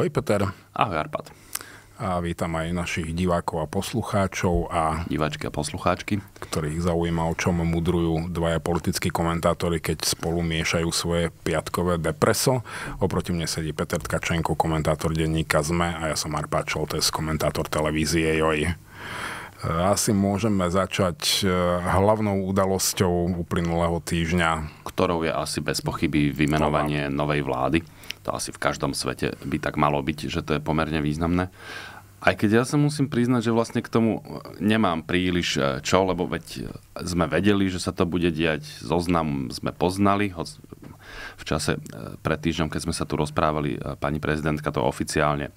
Ahoj Peter. Ahoj Arpad. A vítam aj našich divákov a poslucháčov a... Diváčky a poslucháčky. Ktorých zaujíma, o čom mudrujú dvaja politickí komentátori, keď spolu miešajú svoje piatkové depreso. Oproti mne sedí Peter Tkačenko, komentátor denníka ZME a ja som Arpad Čoltes, komentátor televízie JOJ. E, asi môžeme začať e, hlavnou udalosťou uplynulého týždňa. Ktorou je asi bez pochyby vymenovanie novej vlády to asi v každom svete by tak malo byť, že to je pomerne významné. Aj keď ja sa musím priznať, že vlastne k tomu e, nemám príliš e, čo, lebo veď e, sme vedeli, že sa to bude diať, zoznam sme poznali, hoď v čase pred týždňom, keď sme sa tu rozprávali, pani prezidentka to oficiálne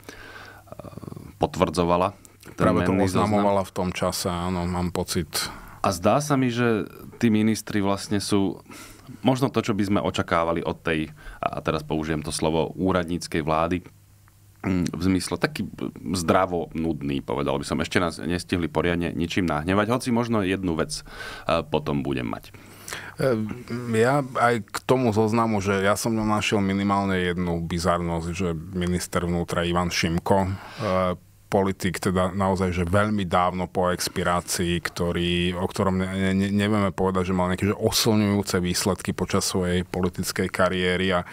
potvrdzovala. Práve to oznamovala v tom čase, áno, mám pocit. A zdá sa mi, že tí ministri vlastne sú možno to, čo by sme očakávali od tej a teraz použijem to slovo úradníckej vlády, mm, v zmysle taký zdravo nudný, povedal by som. Ešte nás nestihli poriadne ničím nahnevať, hoci možno jednu vec e, potom budem mať. Ja aj k tomu zoznamu, že ja som našiel minimálne jednu bizarnosť, že minister vnútra Ivan Šimko e, politik, teda naozaj, že veľmi dávno po expirácii, ktorý, o ktorom ne, ne, nevieme povedať, že mal nejaké že oslňujúce výsledky počas svojej politickej kariéry a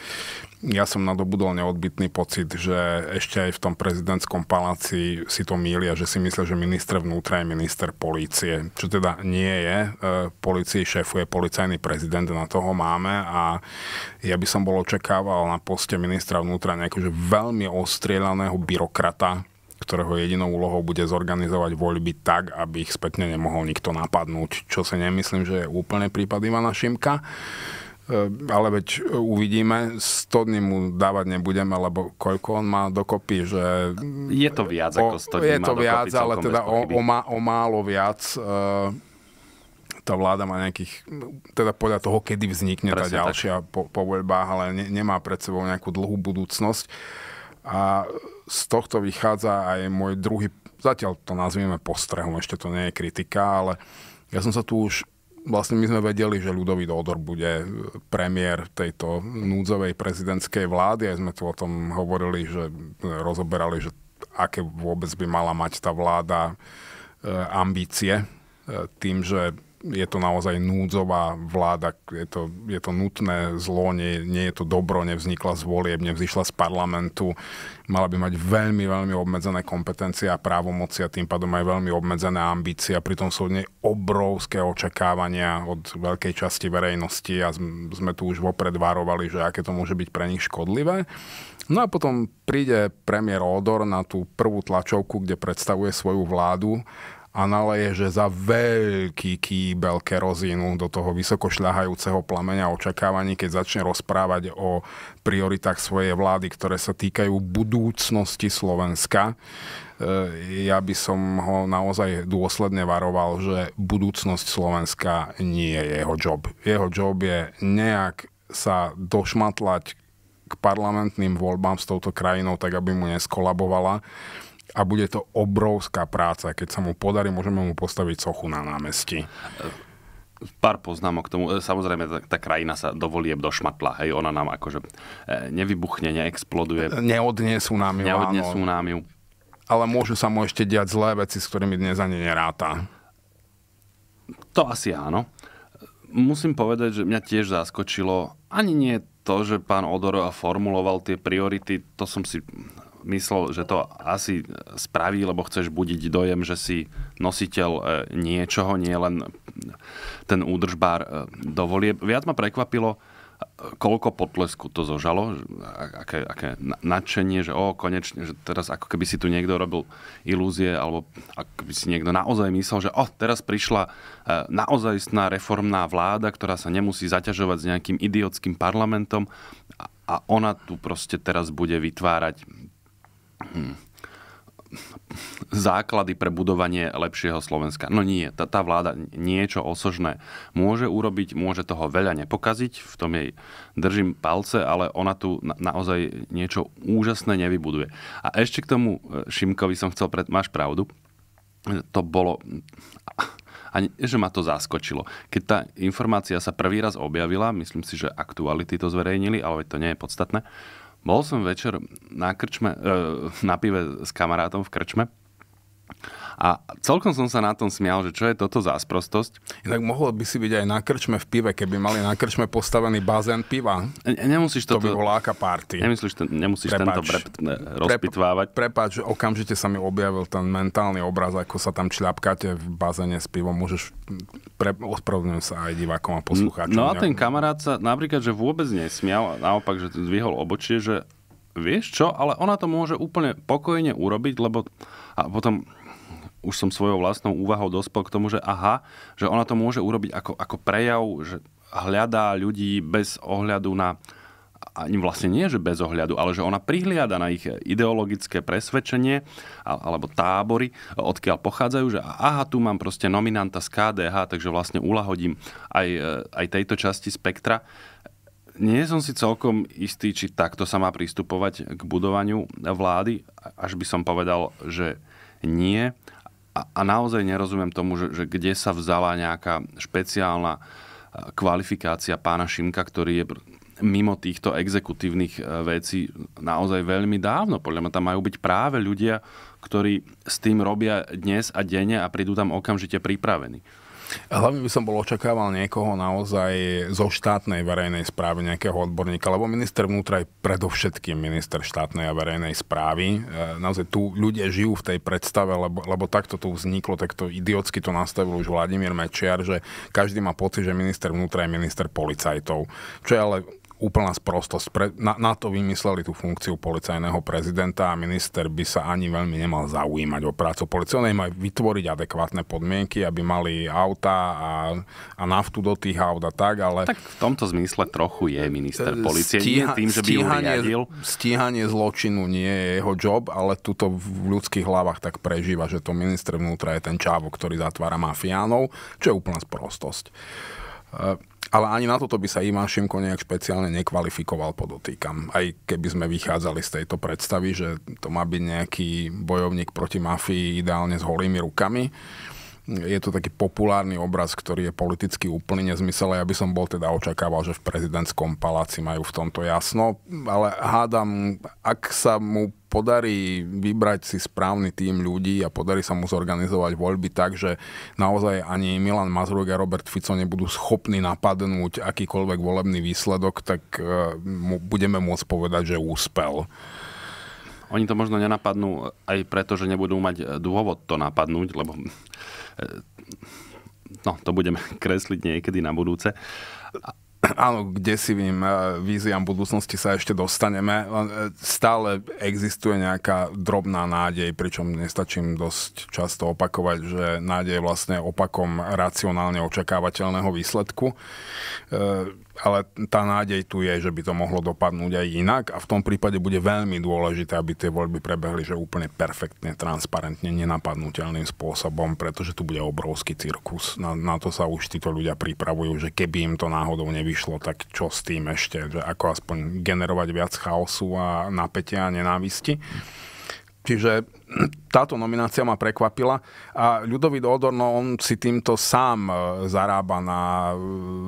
ja som nadobudol neodbitný pocit, že ešte aj v tom prezidentskom paláci si to mília, že si myslia, že minister vnútra je minister polície, čo teda nie je. E, polícii šéfuje policajný prezident, na toho máme a ja by som bol očakával na poste ministra vnútra nejakého veľmi ostrieľaného byrokrata, ktorého jedinou úlohou bude zorganizovať voľby tak, aby ich spätne nemohol nikto napadnúť, čo si nemyslím, že je úplne prípad Ivana Šimka. Ehm, ale veď uvidíme, 100 dní mu dávať nebudeme, lebo koľko on má dokopy, že... Je to viac ako 100 dní Je to viac, ale teda o, o, má, o málo viac ehm, tá vláda má nejakých, teda podľa toho, kedy vznikne Presne tá ďalšia tak. po, po voľbách, ale ne, nemá pred sebou nejakú dlhú budúcnosť. A z tohto vychádza aj môj druhý, zatiaľ to nazvieme postrehom, ešte to nie je kritika, ale ja som sa tu už vlastne my sme vedeli, že ľudový Odor bude premiér tejto núdzovej prezidentskej vlády. Aj sme tu o tom hovorili, že rozoberali, že aké vôbec by mala mať tá vláda e, ambície e, tým, že je to naozaj núdzová vláda, je to, je to nutné zlo, nie, nie je to dobro, nevznikla z volieb, nevzýšla z parlamentu, mala by mať veľmi, veľmi obmedzené kompetencie a právomoci a tým pádom aj veľmi obmedzené ambície a pritom sú od nej obrovské očakávania od veľkej časti verejnosti a sme tu už vopred varovali, že aké to môže byť pre nich škodlivé. No a potom príde premiér Odor na tú prvú tlačovku, kde predstavuje svoju vládu a naleje, že za veľký kýbel kerozínu do toho vysokošľahajúceho šľahajúceho plameňa očakávaní, keď začne rozprávať o prioritách svojej vlády, ktoré sa týkajú budúcnosti Slovenska. E, ja by som ho naozaj dôsledne varoval, že budúcnosť Slovenska nie je jeho job. Jeho job je nejak sa došmatlať k parlamentným voľbám s touto krajinou, tak aby mu neskolabovala a bude to obrovská práca. Keď sa mu podarí, môžeme mu postaviť sochu na námestí pár poznámok k tomu. E, samozrejme, tá, tá krajina sa do volieb došmatla. Hej, ona nám akože e, nevybuchne, neexploduje. Neodnesú nám ju, Neodnesú áno. nám ju. Ale môžu sa mu ešte diať zlé veci, s ktorými dnes ani neráta. To asi áno. Musím povedať, že mňa tiež zaskočilo, ani nie to, že pán Odor formuloval tie priority, to som si myslel, že to asi spraví, lebo chceš budiť dojem, že si nositeľ e, niečoho, nie len ten údržbár e, dovolie. Viac ma prekvapilo, e, koľko potlesku to zožalo, aké, aké nadšenie, že o, konečne, že teraz ako keby si tu niekto robil ilúzie, alebo ako by si niekto naozaj myslel, že o, teraz prišla naozajstná reformná vláda, ktorá sa nemusí zaťažovať s nejakým idiotským parlamentom a ona tu proste teraz bude vytvárať základy pre budovanie lepšieho Slovenska. No nie, tá, tá vláda niečo osožné môže urobiť, môže toho veľa nepokaziť, v tom jej držím palce, ale ona tu na, naozaj niečo úžasné nevybuduje. A ešte k tomu e, Šimkovi som chcel, pred, máš pravdu, to bolo, A že ma to zaskočilo. Keď tá informácia sa prvý raz objavila, myslím si, že aktuality to zverejnili, ale to nie je podstatné, uh, bol som večer na, krčme, e, na pive s kamarátom v krčme a celkom som sa na tom smial, že čo je toto za sprostosť. Inak mohlo by si byť aj na krčme v pive, keby mali na krčme postavený bazén piva. Ne, nemusíš to... To by bola aká party. Nemyslíš, ten, nemusíš prepáč, tento prep, ne, rozpitvávať. Prepáč, okamžite sa mi objavil ten mentálny obraz, ako sa tam čľapkáte v bazéne s pivom. Môžeš, pre, ospravedlňujem sa aj divákom a poslucháčom. No a ten kamarát sa napríklad, že vôbec nesmial, naopak, že zvyhol obočie, že vieš čo, ale ona to môže úplne pokojne urobiť, lebo a potom už som svojou vlastnou úvahou dospel k tomu, že aha, že ona to môže urobiť ako, ako prejav, že hľadá ľudí bez ohľadu na ani vlastne nie, že bez ohľadu, ale že ona prihliada na ich ideologické presvedčenie alebo tábory, odkiaľ pochádzajú, že aha, tu mám proste nominanta z KDH, takže vlastne ulahodím aj, e, aj tejto časti spektra. Nie som si celkom istý, či takto sa má pristupovať k budovaniu vlády, až by som povedal, že nie a, a naozaj nerozumiem tomu, že, že kde sa vzala nejaká špeciálna e, kvalifikácia pána Šimka, ktorý je mimo týchto exekutívnych e, vecí naozaj veľmi dávno. Podľa mňa tam majú byť práve ľudia, ktorí s tým robia dnes a denne a prídu tam okamžite pripravení. Hlavne by som bol očakával niekoho naozaj zo štátnej verejnej správy, nejakého odborníka, lebo minister vnútra je predovšetkým minister štátnej a verejnej správy. E, naozaj tu ľudia žijú v tej predstave, lebo, lebo takto tu vzniklo, takto idiotsky to nastavil už Vladimír Mečiar, že každý má pocit, že minister vnútra je minister policajtov. Čo je ale úplná sprostosť. Pre, na, na to vymysleli tú funkciu policajného prezidenta a minister by sa ani veľmi nemal zaujímať o prácu policie. Majú vytvoriť adekvátne podmienky, aby mali auta a, a naftu do tých aut a tak, ale... Tak v tomto zmysle trochu je minister e, policie. Stíha, nie tým, že by stíhanie, stíhanie zločinu nie je jeho job, ale tuto v ľudských hlavách tak prežíva, že to minister vnútra je ten čávo, ktorý zatvára mafiánov, čo je úplná sprostosť. E, ale ani na toto by sa Šimko nejak špeciálne nekvalifikoval, podotýkam. Aj keby sme vychádzali z tejto predstavy, že to má byť nejaký bojovník proti mafii ideálne s holými rukami, je to taký populárny obraz, ktorý je politicky úplne nezmysel. Ja by som bol teda očakával, že v prezidentskom paláci majú v tomto jasno, ale hádam, ak sa mu podarí vybrať si správny tým ľudí a podarí sa mu zorganizovať voľby tak, že naozaj ani Milan Mazurek a Robert Fico nebudú schopní napadnúť akýkoľvek volebný výsledok, tak e, mu budeme môcť povedať, že úspel. Oni to možno nenapadnú aj preto, že nebudú mať dôvod to napadnúť, lebo Eh, no, to budeme kresliť niekedy na budúce. Áno, kde si eh, víziám budúcnosti sa ešte dostaneme. Eh, stále existuje nejaká drobná nádej, pričom nestačím dosť často opakovať, že nádej je vlastne opakom racionálne očakávateľného výsledku ale tá nádej tu je, že by to mohlo dopadnúť aj inak a v tom prípade bude veľmi dôležité, aby tie voľby prebehli že úplne perfektne, transparentne, nenapadnutelným spôsobom, pretože tu bude obrovský cirkus. Na, na to sa už títo ľudia pripravujú, že keby im to náhodou nevyšlo, tak čo s tým ešte, že ako aspoň generovať viac chaosu a napätia a nenávisti. Čiže táto nominácia ma prekvapila a Ľudovít Odorno, on si týmto sám e, zarába na e,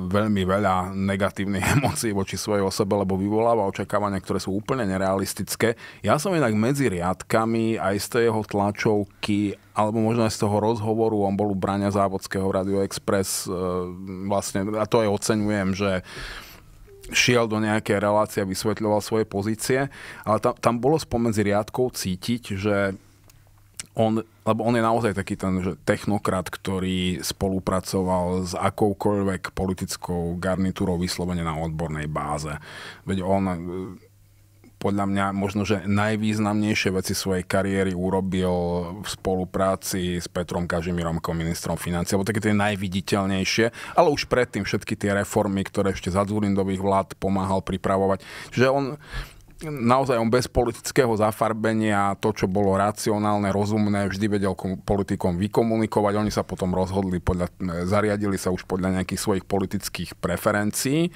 veľmi veľa negatívnych emócií voči svojej osobe, lebo vyvoláva očakávania, ktoré sú úplne nerealistické. Ja som inak medzi riadkami aj z tej jeho tlačovky, alebo možno aj z toho rozhovoru, on bol u Brania Závodského Radio Express, e, vlastne, a to aj oceňujem, že šiel do nejaké relácie a vysvetľoval svoje pozície, ale tam, tam bolo spomedzi riadkov cítiť, že on, lebo on je naozaj taký ten že technokrat, ktorý spolupracoval s akoukoľvek politickou garnitúrou vyslovene na odbornej báze. Veď on podľa mňa možno, že najvýznamnejšie veci svojej kariéry urobil v spolupráci s Petrom Kažimírom ako ministrom financie, alebo také tie najviditeľnejšie, ale už predtým všetky tie reformy, ktoré ešte za Dzurindových vlád pomáhal pripravovať. že on naozaj on bez politického zafarbenia to, čo bolo racionálne, rozumné, vždy vedel politikom vykomunikovať. Oni sa potom rozhodli, podľa, zariadili sa už podľa nejakých svojich politických preferencií,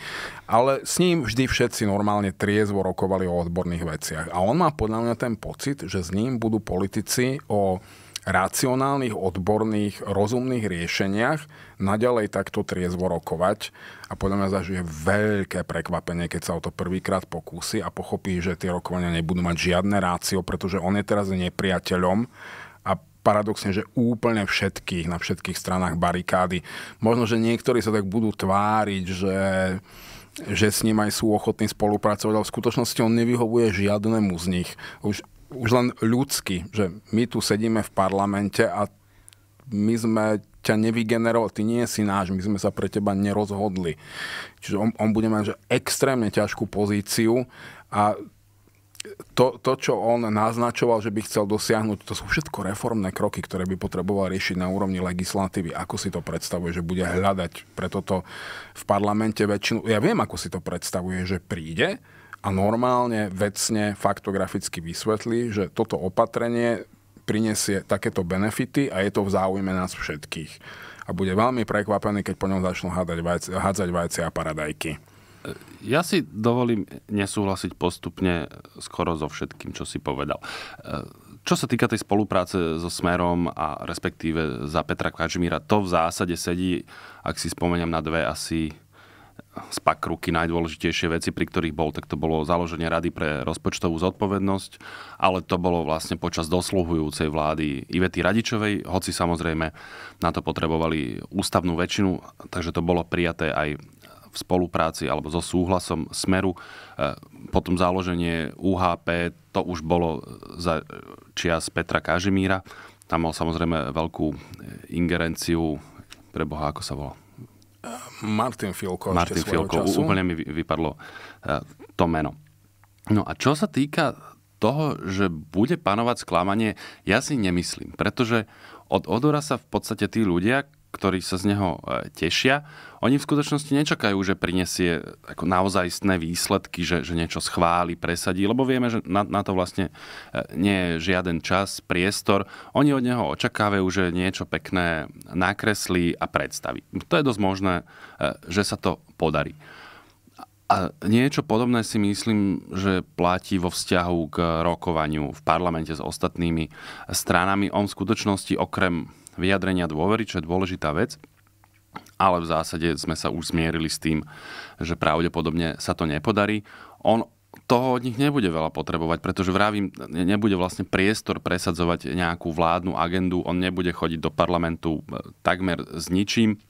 ale s ním vždy všetci normálne triezvo rokovali o odborných veciach. A on má podľa mňa ten pocit, že s ním budú politici o racionálnych, odborných, rozumných riešeniach naďalej takto triezvo rokovať. A podľa mňa zažije veľké prekvapenie, keď sa o to prvýkrát pokúsi a pochopí, že tie rokovania nebudú mať žiadne rácio, pretože on je teraz nepriateľom a paradoxne, že úplne všetkých, na všetkých stranách barikády. Možno, že niektorí sa tak budú tváriť, že že s ním aj sú ochotní spolupracovať, ale v skutočnosti on nevyhovuje žiadnemu z nich. Už už len ľudský, že my tu sedíme v parlamente a my sme ťa nevygenerovali, ty nie si náš, my sme sa pre teba nerozhodli. Čiže on, on bude mať že extrémne ťažkú pozíciu a to, to, čo on naznačoval, že by chcel dosiahnuť, to sú všetko reformné kroky, ktoré by potreboval riešiť na úrovni legislatívy. Ako si to predstavuje, že bude hľadať pre toto v parlamente väčšinu? Ja viem, ako si to predstavuje, že príde, a normálne, vecne, faktograficky vysvetlí, že toto opatrenie prinesie takéto benefity a je to v záujme nás všetkých. A bude veľmi prekvapený, keď po ňom začnú hádzať vajce, hádzať vajce a paradajky. E, ja si dovolím nesúhlasiť postupne skoro so všetkým, čo si povedal. E, čo sa týka tej spolupráce so Smerom a respektíve za Petra Kažmíra, to v zásade sedí, ak si spomeniem na dve asi spak ruky najdôležitejšie veci, pri ktorých bol, tak to bolo založenie Rady pre rozpočtovú zodpovednosť, ale to bolo vlastne počas dosluhujúcej vlády Ivety Radičovej, hoci samozrejme na to potrebovali ústavnú väčšinu, takže to bolo prijaté aj v spolupráci alebo so súhlasom Smeru. E, potom založenie UHP, to už bolo za čias Petra Kažimíra. Tam mal samozrejme veľkú ingerenciu, pre Boha, ako sa volá? Martin Filko. Martin Filko, času. úplne mi vypadlo e, to meno. No a čo sa týka toho, že bude panovať sklamanie, ja si nemyslím, pretože od Odora sa v podstate tí ľudia, ktorí sa z neho e, tešia, oni v skutočnosti nečakajú, že prinesie ako naozajstné výsledky, že, že niečo schváli, presadí, lebo vieme, že na, na to vlastne e, nie je žiaden čas, priestor. Oni od neho očakávajú, že niečo pekné nakreslí a predstaví. To je dosť možné, e, že sa to podarí. A niečo podobné si myslím, že platí vo vzťahu k rokovaniu v parlamente s ostatnými stranami. On v skutočnosti okrem vyjadrenia dôvery, čo je dôležitá vec, ale v zásade sme sa už zmierili s tým, že pravdepodobne sa to nepodarí. On toho od nich nebude veľa potrebovať, pretože vravím, nebude vlastne priestor presadzovať nejakú vládnu agendu, on nebude chodiť do parlamentu e, takmer s ničím,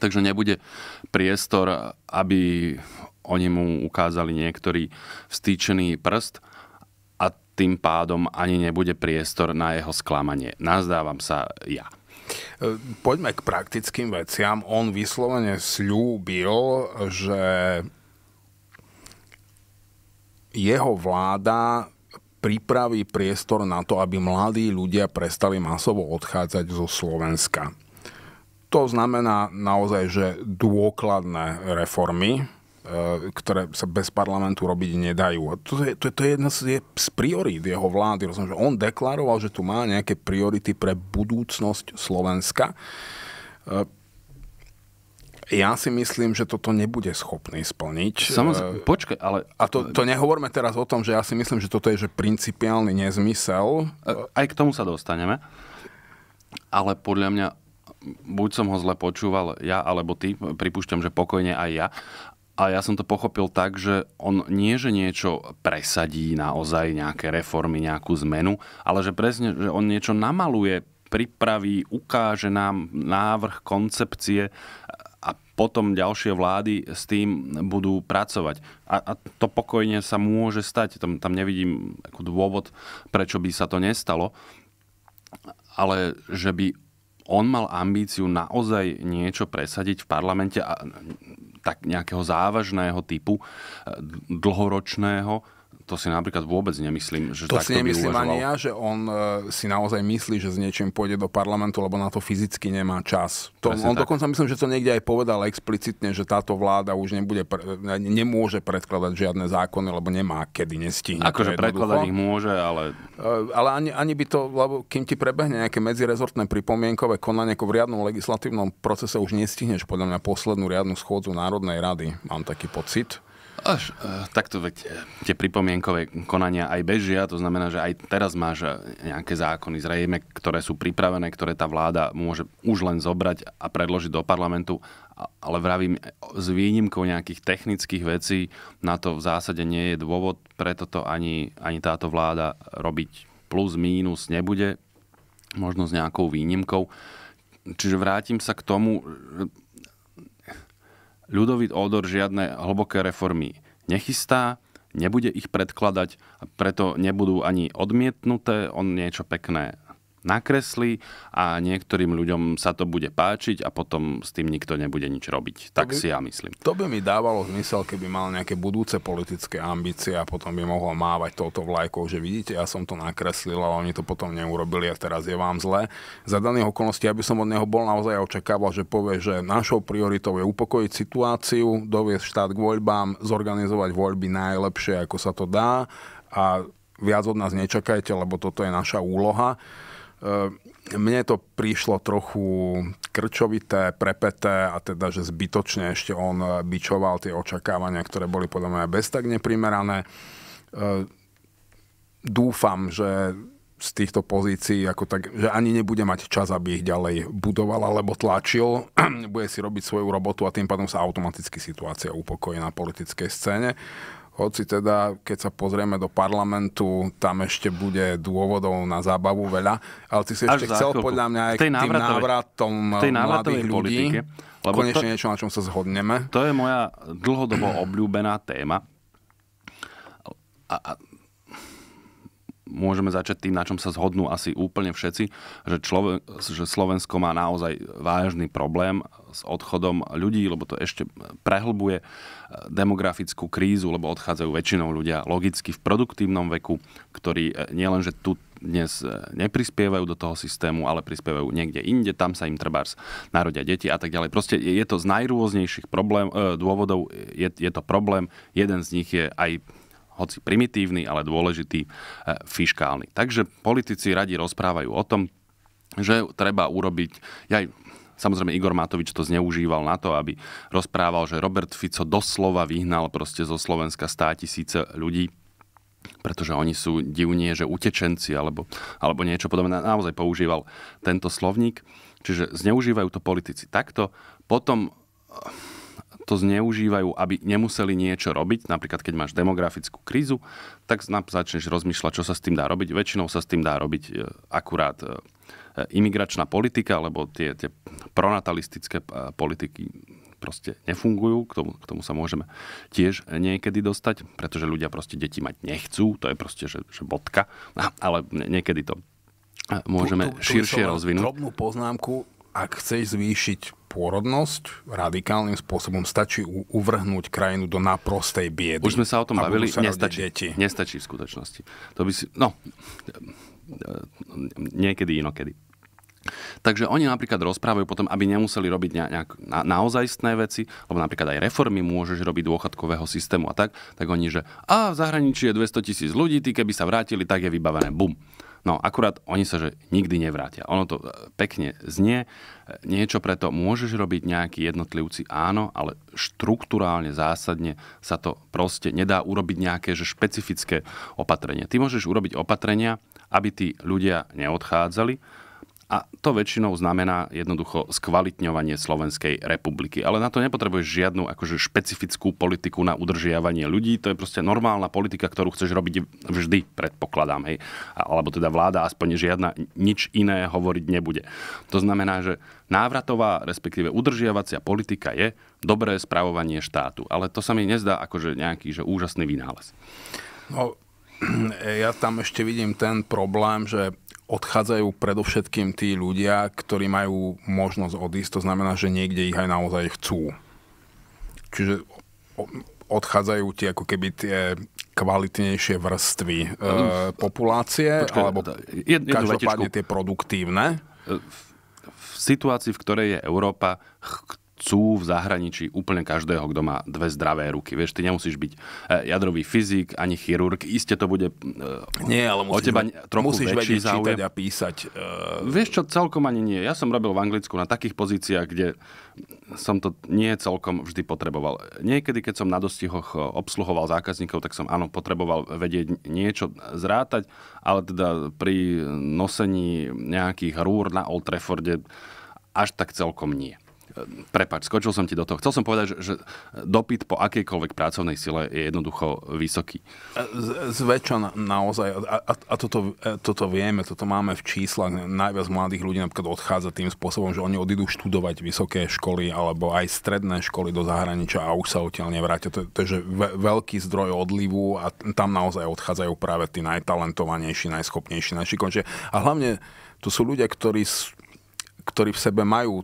takže nebude priestor, aby oni mu ukázali niektorý vstýčený prst a tým pádom ani nebude priestor na jeho sklamanie. Nazdávam sa ja. E, poďme k praktickým veciam. On vyslovene slúbil, že jeho vláda pripraví priestor na to, aby mladí ľudia prestali masovo odchádzať zo Slovenska. To znamená naozaj, že dôkladné reformy, E, ktoré sa bez parlamentu robiť nedajú. A to je, to, je, to je jedna z, je z priorít jeho vlády. Rozumiem, že on deklaroval, že tu má nejaké priority pre budúcnosť Slovenska. E, ja si myslím, že toto nebude schopný splniť. E, Samozrejme, počkaj, ale... A to, to nehovorme teraz o tom, že ja si myslím, že toto je že principiálny nezmysel. Aj k tomu sa dostaneme. Ale podľa mňa buď som ho zle počúval ja, alebo ty, pripúšťam, že pokojne aj ja, a ja som to pochopil tak, že on nie, že niečo presadí naozaj, nejaké reformy, nejakú zmenu, ale že presne, že on niečo namaluje, pripraví, ukáže nám návrh, koncepcie a potom ďalšie vlády s tým budú pracovať. A, a to pokojne sa môže stať. Tam, tam nevidím ako dôvod, prečo by sa to nestalo. Ale že by on mal ambíciu naozaj niečo presadiť v parlamente a tak nejakého závažného typu, e, dlhoročného, to si napríklad vôbec nemyslím, že to si nemyslím ani ja, že on e, si naozaj myslí, že s niečím pôjde do parlamentu, lebo na to fyzicky nemá čas. To, on tak. dokonca myslím, že to niekde aj povedal explicitne, že táto vláda už nebude pre, nemôže predkladať žiadne zákony, lebo nemá kedy nestihne. Akože predkladať ich môže, ale... E, ale ani, ani by to, lebo kým ti prebehne nejaké medzirezortné pripomienkové konanie ako v riadnom legislatívnom procese, už nestihneš podľa mňa poslednú riadnu schôdzu Národnej rady, mám taký pocit. Až, e, takto veď e, tie pripomienkové konania aj bežia, to znamená, že aj teraz máš e, nejaké zákony zrejme, ktoré sú pripravené, ktoré tá vláda môže už len zobrať a predložiť do parlamentu, ale vravím, s výnimkou nejakých technických vecí na to v zásade nie je dôvod, preto to ani, ani táto vláda robiť plus, mínus nebude, možno s nejakou výnimkou. Čiže vrátim sa k tomu, Ľudový Odor žiadne hlboké reformy nechystá, nebude ich predkladať, preto nebudú ani odmietnuté, on niečo pekné nakreslí a niektorým ľuďom sa to bude páčiť a potom s tým nikto nebude nič robiť. Tak by, si ja myslím. To by mi dávalo zmysel, keby mal nejaké budúce politické ambície a potom by mohol mávať touto vlajkou, že vidíte, ja som to nakreslil, ale oni to potom neurobili a teraz je vám zle. Za daných okolností, aby som od neho bol naozaj očakával, že povie, že našou prioritou je upokojiť situáciu, doviesť štát k voľbám, zorganizovať voľby najlepšie, ako sa to dá a viac od nás nečakajte, lebo toto je naša úloha. Ehm, mne to prišlo trochu krčovité, prepeté a teda, že zbytočne ešte on eh, bičoval tie očakávania, ktoré boli podľa mňa bez tak neprimerané. Ehm, dúfam, že z týchto pozícií, ako tak, že ani nebude mať čas, aby ich ďalej budoval alebo tlačil, bude si robiť svoju robotu a tým pádom sa automaticky situácia upokojí na politickej scéne. Hoci teda, keď sa pozrieme do parlamentu, tam ešte bude dôvodov na zábavu veľa. Ale ty si ešte chcel chvíľku. podľa mňa aj k tým návratom eh, mladých ľudí. Politike, lebo konečne to, niečo, na čom sa zhodneme. To je moja dlhodobo obľúbená téma. A, a môžeme začať tým, na čom sa zhodnú asi úplne všetci, že, človek, že Slovensko má naozaj vážny problém s odchodom ľudí, lebo to ešte prehlbuje eh, demografickú krízu, lebo odchádzajú väčšinou ľudia logicky v produktívnom veku, ktorí eh, nielenže tu dnes eh, neprispievajú do toho systému, ale prispievajú niekde inde, tam sa im treba narodia deti a tak ďalej. Proste je to z najrôznejších problém, dôvodov, je, je to problém, jeden z nich je aj hoci primitívny, ale dôležitý, fiškálny. Takže politici radi rozprávajú o tom, že treba urobiť, ja Samozrejme, Igor Matovič to zneužíval na to, aby rozprával, že Robert Fico doslova vyhnal proste zo Slovenska 100 tisíce ľudí pretože oni sú divní, že utečenci alebo, alebo niečo podobné. Naozaj používal tento slovník. Čiže zneužívajú to politici takto. Potom eh, to zneužívajú, aby nemuseli niečo robiť. Napríklad, keď máš demografickú krízu, tak začneš rozmýšľať, čo sa s tým dá robiť. Väčšinou sa s tým dá robiť eh, akurát eh, imigračná politika, alebo tie, tie pronatalistické eh, politiky proste nefungujú, k tomu, k tomu sa môžeme tiež niekedy dostať, pretože ľudia proste deti mať nechcú, to je proste, že, že bodka, ale niekedy to eh, môžeme tu, tu, tu širšie rozvinúť. Drobnú poznámku, ak chceš zvýšiť pôrodnosť radikálnym spôsobom, stačí uvrhnúť krajinu do naprostej biedy. Už sme sa o tom bavili, nestačí, deti. nestačí v skutočnosti. To by si, no, eh, niekedy inokedy. Takže oni napríklad rozprávajú potom, aby nemuseli robiť nejak na, naozajstné veci, lebo napríklad aj reformy môžeš robiť dôchodkového systému a tak, tak oni, že a v zahraničí je 200 tisíc ľudí, tí keby sa vrátili, tak je vybavené, bum. No, akurát oni sa, že nikdy nevrátia. Ono to e, pekne znie, e, niečo preto môžeš robiť nejaký jednotlivci, áno, ale štruktúrálne, zásadne sa to proste nedá urobiť nejaké že špecifické opatrenie. Ty môžeš urobiť opatrenia, aby tí ľudia neodchádzali, a to väčšinou znamená jednoducho skvalitňovanie Slovenskej republiky. Ale na to nepotrebuješ žiadnu akože špecifickú politiku na udržiavanie ľudí. To je proste normálna politika, ktorú chceš robiť vždy, predpokladám. Hej. Alebo teda vláda aspoň žiadna nič iné hovoriť nebude. To znamená, že návratová, respektíve udržiavacia politika je dobré spravovanie štátu. Ale to sa mi nezdá akože nejaký že úžasný vynález. No, ja tam ešte vidím ten problém, že odchádzajú predovšetkým tí ľudia, ktorí majú možnosť odísť, to znamená, že niekde ich aj naozaj chcú. Čiže odchádzajú tie ako keby tie kvalitnejšie vrstvy e, populácie, Počkej, alebo jed, každopádne tie produktívne. Eh, v, v situácii, v ktorej je Európa, chcú v zahraničí úplne každého, kto má dve zdravé ruky. Vieš, ty nemusíš byť e, jadrový fyzik ani chirurg. Iste to bude e, nie, ale musíš, o teba trochu musíš väčší vedieť záujem. čítať a písať. Uh... Vieš čo, celkom ani nie. Ja som robil v Anglicku na takých pozíciách, kde som to nie celkom vždy potreboval. Niekedy, keď som na dostihoch obsluhoval zákazníkov, tak som áno, potreboval vedieť niečo zrátať, ale teda pri nosení nejakých rúr na Old Trafforde až tak celkom nie. Prepač, skočil som ti do toho. Chcel som povedať, že, že dopyt po akejkoľvek pracovnej sile je jednoducho vysoký. Zväčša na, naozaj, a, a, a toto, e, toto vieme, toto máme v číslach, najviac mladých ľudí napríklad odchádza tým spôsobom, že oni odídu študovať vysoké školy alebo aj stredné školy do zahraničia a už sa odtiaľ nevrátia. To, to je veľký zdroj odlivu a tam naozaj odchádzajú práve tí najtalentovanejší, najschopnejší, najšikovnejší. A hlavne to sú ľudia, ktorí ktorí v sebe majú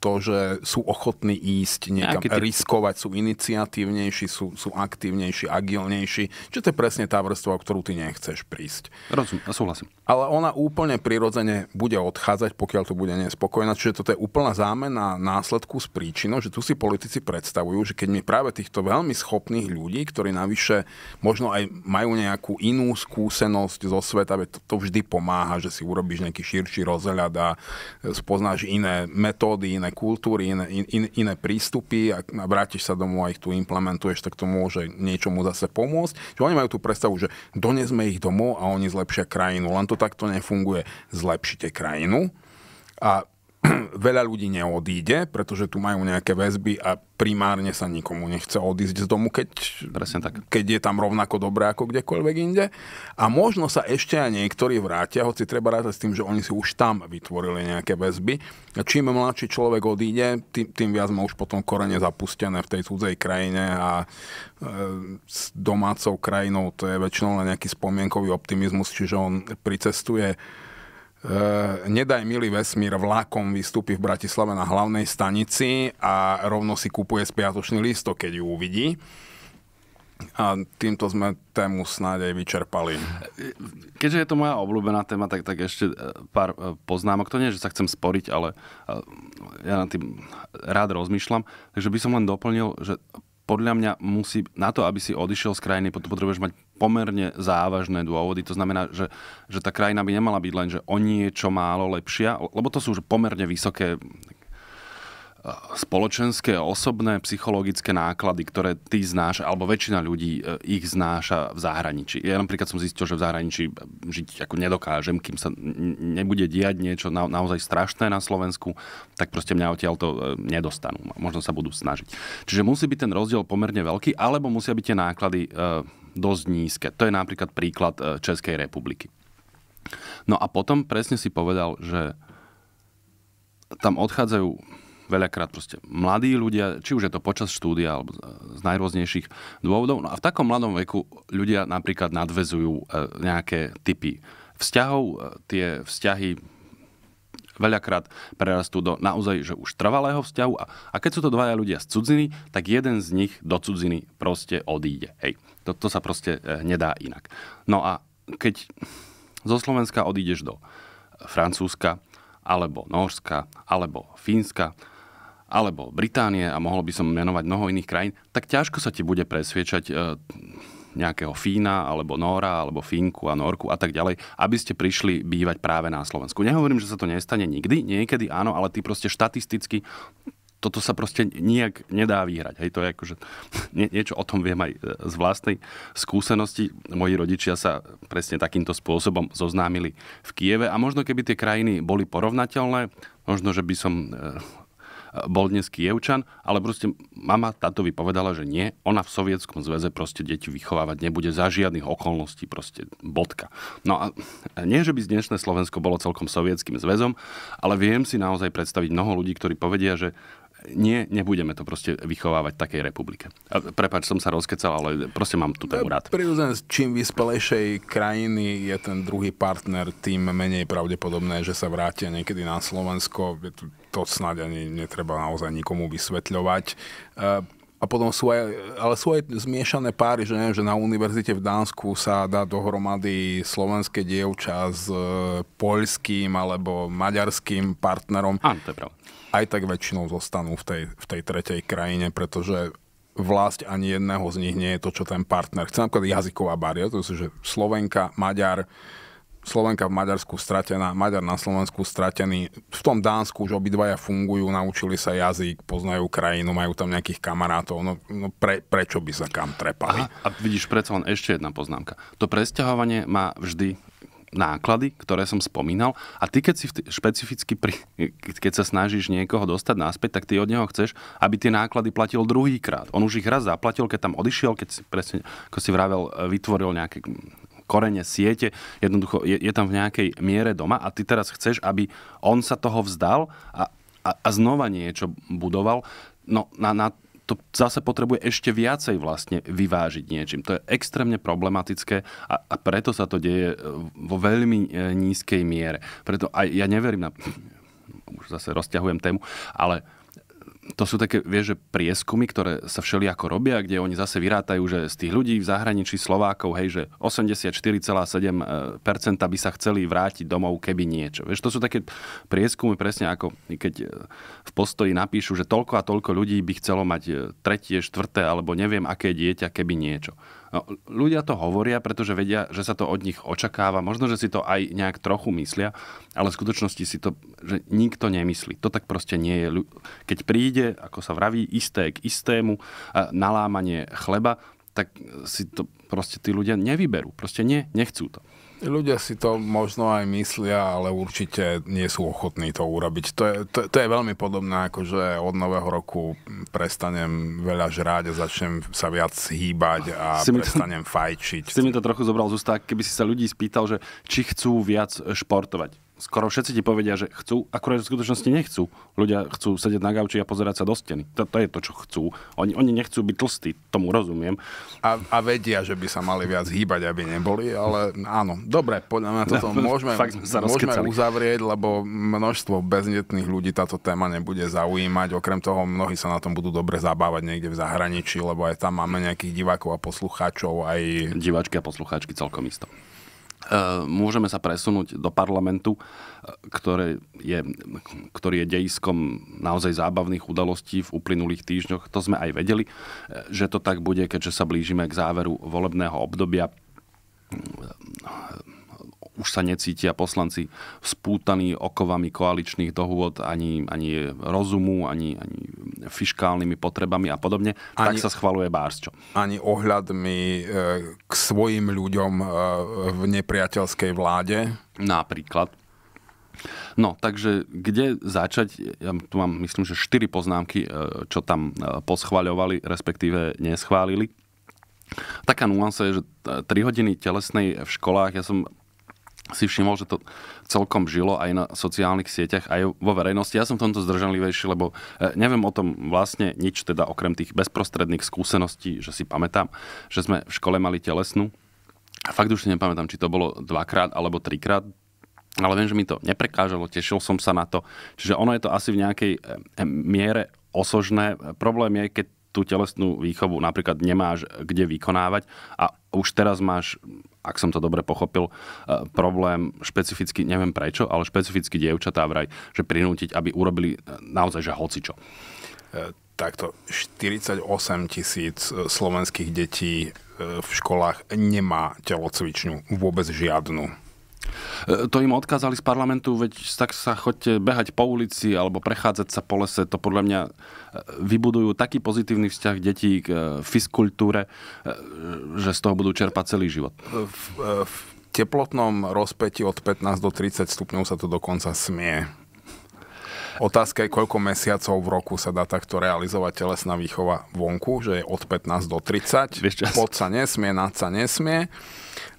to, že sú ochotní ísť niekam, ty... riskovať, sú iniciatívnejší, sú, sú aktívnejší, agilnejší. Čiže to je presne tá vrstva, o ktorú ty nechceš prísť. Rozumiem, ja súhlasím. Ale ona úplne prirodzene bude odchádzať, pokiaľ to bude nespokojná. Čiže toto je úplná zámena následku s príčinou, že tu si politici predstavujú, že keď my práve týchto veľmi schopných ľudí, ktorí navyše možno aj majú nejakú inú skúsenosť zo sveta, to, to vždy pomáha, že si urobíš nejaký širší rozhľad a e, spoznáš iné metódy, iné kultúry, iné, in, iné prístupy a, a vrátiš sa domov a ich tu implementuješ, tak to môže niečomu zase pomôcť. Čiže oni majú tú predstavu, že donesme ich domov a oni zlepšia krajinu. Len to takto nefunguje. Zlepšite krajinu a veľa ľudí neodíde, pretože tu majú nejaké väzby a primárne sa nikomu nechce odísť z domu, keď, tak. keď je tam rovnako dobré ako kdekoľvek inde. A možno sa ešte aj niektorí vrátia, hoci treba rátať s tým, že oni si už tam vytvorili nejaké väzby. A čím mladší človek odíde, tým, tým viac má už potom korene zapustené v tej cudzej krajine a e, s domácou krajinou to je väčšinou len nejaký spomienkový optimizmus, čiže on pricestuje Eh, nedaj milý vesmír vlakom vystúpi v Bratislave na hlavnej stanici a rovno si kupuje spiatočný listok, keď ju uvidí. A týmto sme tému snáď aj vyčerpali. Keďže je to moja obľúbená téma, tak, tak ešte eh, pár eh, poznámok. To nie, že sa chcem sporiť, ale ja na tým rád rozmýšľam. Takže by som len doplnil, že podľa mňa musí, na to, aby si odišiel z krajiny, potrebuješ mať pomerne závažné dôvody. To znamená, že, že tá krajina by nemala byť len, že o niečo málo lepšia, lebo to sú už pomerne vysoké spoločenské, osobné, psychologické náklady, ktoré ty znáš, alebo väčšina ľudí e, ich znáša v zahraničí. Ja napríklad som zistil, že v zahraničí e, žiť ako nedokážem, kým sa nebude diať niečo na, naozaj strašné na Slovensku, tak proste mňa odtiaľ to e, nedostanú. Možno sa budú snažiť. Čiže musí byť ten rozdiel pomerne veľký, alebo musia byť tie náklady dosť nízke. To je napríklad príklad Českej republiky. No a potom presne si povedal, že tam odchádzajú veľakrát proste mladí ľudia, či už je to počas štúdia alebo z najrôznejších dôvodov. No a v takom mladom veku ľudia napríklad nadvezujú e, nejaké typy vzťahov, e, tie vzťahy veľakrát prerastú do naozaj že už trvalého vzťahu a, a keď sú to dvaja ľudia z cudziny, tak jeden z nich do cudziny proste odíde. Hej, to, to sa proste e, nedá inak. No a keď zo Slovenska odídeš do Francúzska, alebo Norska, alebo Fínska, alebo Británie a mohol by som menovať mnoho iných krajín, tak ťažko sa ti bude presviečať e, nejakého Fína, alebo Nóra, alebo Fínku a Norku a tak ďalej, aby ste prišli bývať práve na Slovensku. Nehovorím, že sa to nestane nikdy, niekedy áno, ale ty proste štatisticky toto sa proste nijak nedá vyhrať. Hej, to je akože, nie, niečo o tom viem aj e, z vlastnej skúsenosti. Moji rodičia sa presne takýmto spôsobom zoznámili v Kieve a možno keby tie krajiny boli porovnateľné, možno, že by som e, bol dnes Kievčan, ale proste mama tatovi povedala, že nie, ona v Sovietskom zväze proste deti vychovávať nebude za žiadnych okolností, proste bodka. No a nie, že by dnešné Slovensko bolo celkom sovietským zväzom, ale viem si naozaj predstaviť mnoho ľudí, ktorí povedia, že nie, nebudeme to proste vychovávať v takej republike. Prepač, som sa rozkecal, ale proste mám tu ten rád. Prirodzene, čím vyspelejšej krajiny je ten druhý partner, tým menej pravdepodobné, že sa vrátia niekedy na Slovensko. To snáď ani netreba naozaj nikomu vysvetľovať e, a potom sú aj, ale sú aj zmiešané páry, že neviem, že na univerzite v Dánsku sa dá dohromady slovenské dievča s e, poľským alebo maďarským partnerom. Áno, to je pravda. Aj tak väčšinou zostanú v tej, v tej tretej krajine, pretože vlast ani jedného z nich nie je to, čo ten partner chce. Napríklad jazyková bariéra, to je, že Slovenka, Maďar, Slovenka v Maďarsku stratená, Maďar na Slovensku stratený. V tom Dánsku už obidvaja fungujú, naučili sa jazyk, poznajú krajinu, majú tam nejakých kamarátov. No, no pre, prečo by sa kam trepali? Aha, a vidíš, predsa len ešte jedna poznámka. To presťahovanie má vždy náklady, ktoré som spomínal. A ty, keď si špecificky, pri, keď sa snažíš niekoho dostať naspäť, tak ty od neho chceš, aby tie náklady platil druhýkrát. On už ich raz zaplatil, keď tam odišiel, keď si presne, ako si vravel, vytvoril nejaké korene, siete, jednoducho je, je tam v nejakej miere doma a ty teraz chceš, aby on sa toho vzdal a, a, a znova niečo budoval. No na, na to zase potrebuje ešte viacej vlastne vyvážiť niečím. To je extrémne problematické a, a preto sa to deje e, vo veľmi e, nízkej miere. Preto aj ja neverím na... Už zase rozťahujem tému, ale to sú také, vieš, že prieskumy, ktoré sa všelijako robia, kde oni zase vyrátajú, že z tých ľudí v zahraničí Slovákov, hej, že 84,7% by sa chceli vrátiť domov, keby niečo. Vieš, to sú také prieskumy presne ako keď e, v postoji napíšu, že toľko a toľko ľudí by chcelo mať e, tretie, štvrté alebo neviem aké dieťa, keby niečo. No, ľudia to hovoria, pretože vedia, že sa to od nich očakáva. Možno, že si to aj nejak trochu myslia, ale v skutočnosti si to, že nikto nemyslí. To tak proste nie je. Keď príde, ako sa vraví, isté k istému, nalámanie chleba, tak si to proste tí ľudia nevyberú. Proste nie, nechcú to. Ľudia si to možno aj myslia, ale určite nie sú ochotní to urobiť. To je, to, to je veľmi podobné, ako že od nového roku prestanem veľa žráť a začnem sa viac hýbať a si prestanem to, fajčiť. Si mi to trochu zobral z ústa, keby si sa ľudí spýtal, že či chcú viac športovať skoro všetci ti povedia, že chcú, akurát v skutočnosti nechcú. Ľudia chcú sedieť na gauči a pozerať sa do steny. To, to je to, čo chcú. Oni, oni nechcú byť tlstí, tomu rozumiem. A, a vedia, že by sa mali viac hýbať, aby neboli, ale áno. Dobre, poďme na toto no, môžeme, fakt sa môžeme uzavrieť, lebo množstvo beznetných ľudí táto téma nebude zaujímať. Okrem toho, mnohí sa na tom budú dobre zabávať niekde v zahraničí, lebo aj tam máme nejakých divákov a poslucháčov. Aj... Diváčky a poslucháčky celkom isto. Eh, môžeme sa presunúť do parlamentu, eh, ktoré je, ktorý je dejiskom naozaj zábavných udalostí v uplynulých týždňoch. To sme aj vedeli, eh, že to tak bude, keďže sa blížime k záveru volebného obdobia už sa necítia poslanci spútaní okovami koaličných dohôd ani, ani rozumu, ani, ani fiškálnymi potrebami a podobne, ani, tak sa schvaluje bársčo. Ani ohľadmi e, k svojim ľuďom e, v nepriateľskej vláde? Napríklad. No, takže kde začať? Ja tu mám, myslím, že štyri poznámky, e, čo tam poschváľovali, respektíve neschválili. Taká nuance je, že 3 hodiny telesnej v školách, ja som si všimol, že to celkom žilo aj na sociálnych sieťach, aj vo verejnosti. Ja som v tomto zdržanlivejší, lebo e, neviem o tom vlastne nič, teda okrem tých bezprostredných skúseností, že si pamätám, že sme v škole mali telesnú. A fakt už si nepamätám, či to bolo dvakrát alebo trikrát, ale viem, že mi to neprekážalo, tešil som sa na to. Čiže ono je to asi v nejakej e, miere osožné. Problém je, keď tú telesnú výchovu napríklad nemáš kde vykonávať a už teraz máš ak som to dobre pochopil, e, problém špecificky, neviem prečo, ale špecificky dievčatá vraj, že prinútiť, aby urobili e, naozaj že hocičo. E, takto, 48 tisíc slovenských detí v školách nemá telocvičňu, vôbec žiadnu E, to im odkázali z parlamentu, veď tak sa chodte behať po ulici alebo prechádzať sa po lese. To podľa mňa e, vybudujú taký pozitívny vzťah detí k e, fiskultúre, že z toho budú čerpať celý život. V, v teplotnom rozpeti od 15 do 30 stupňov sa to dokonca smie. Otázka je, koľko mesiacov v roku sa dá takto realizovať telesná výchova vonku, že je od 15 do 30. pod sa nesmie, nad sa nesmie.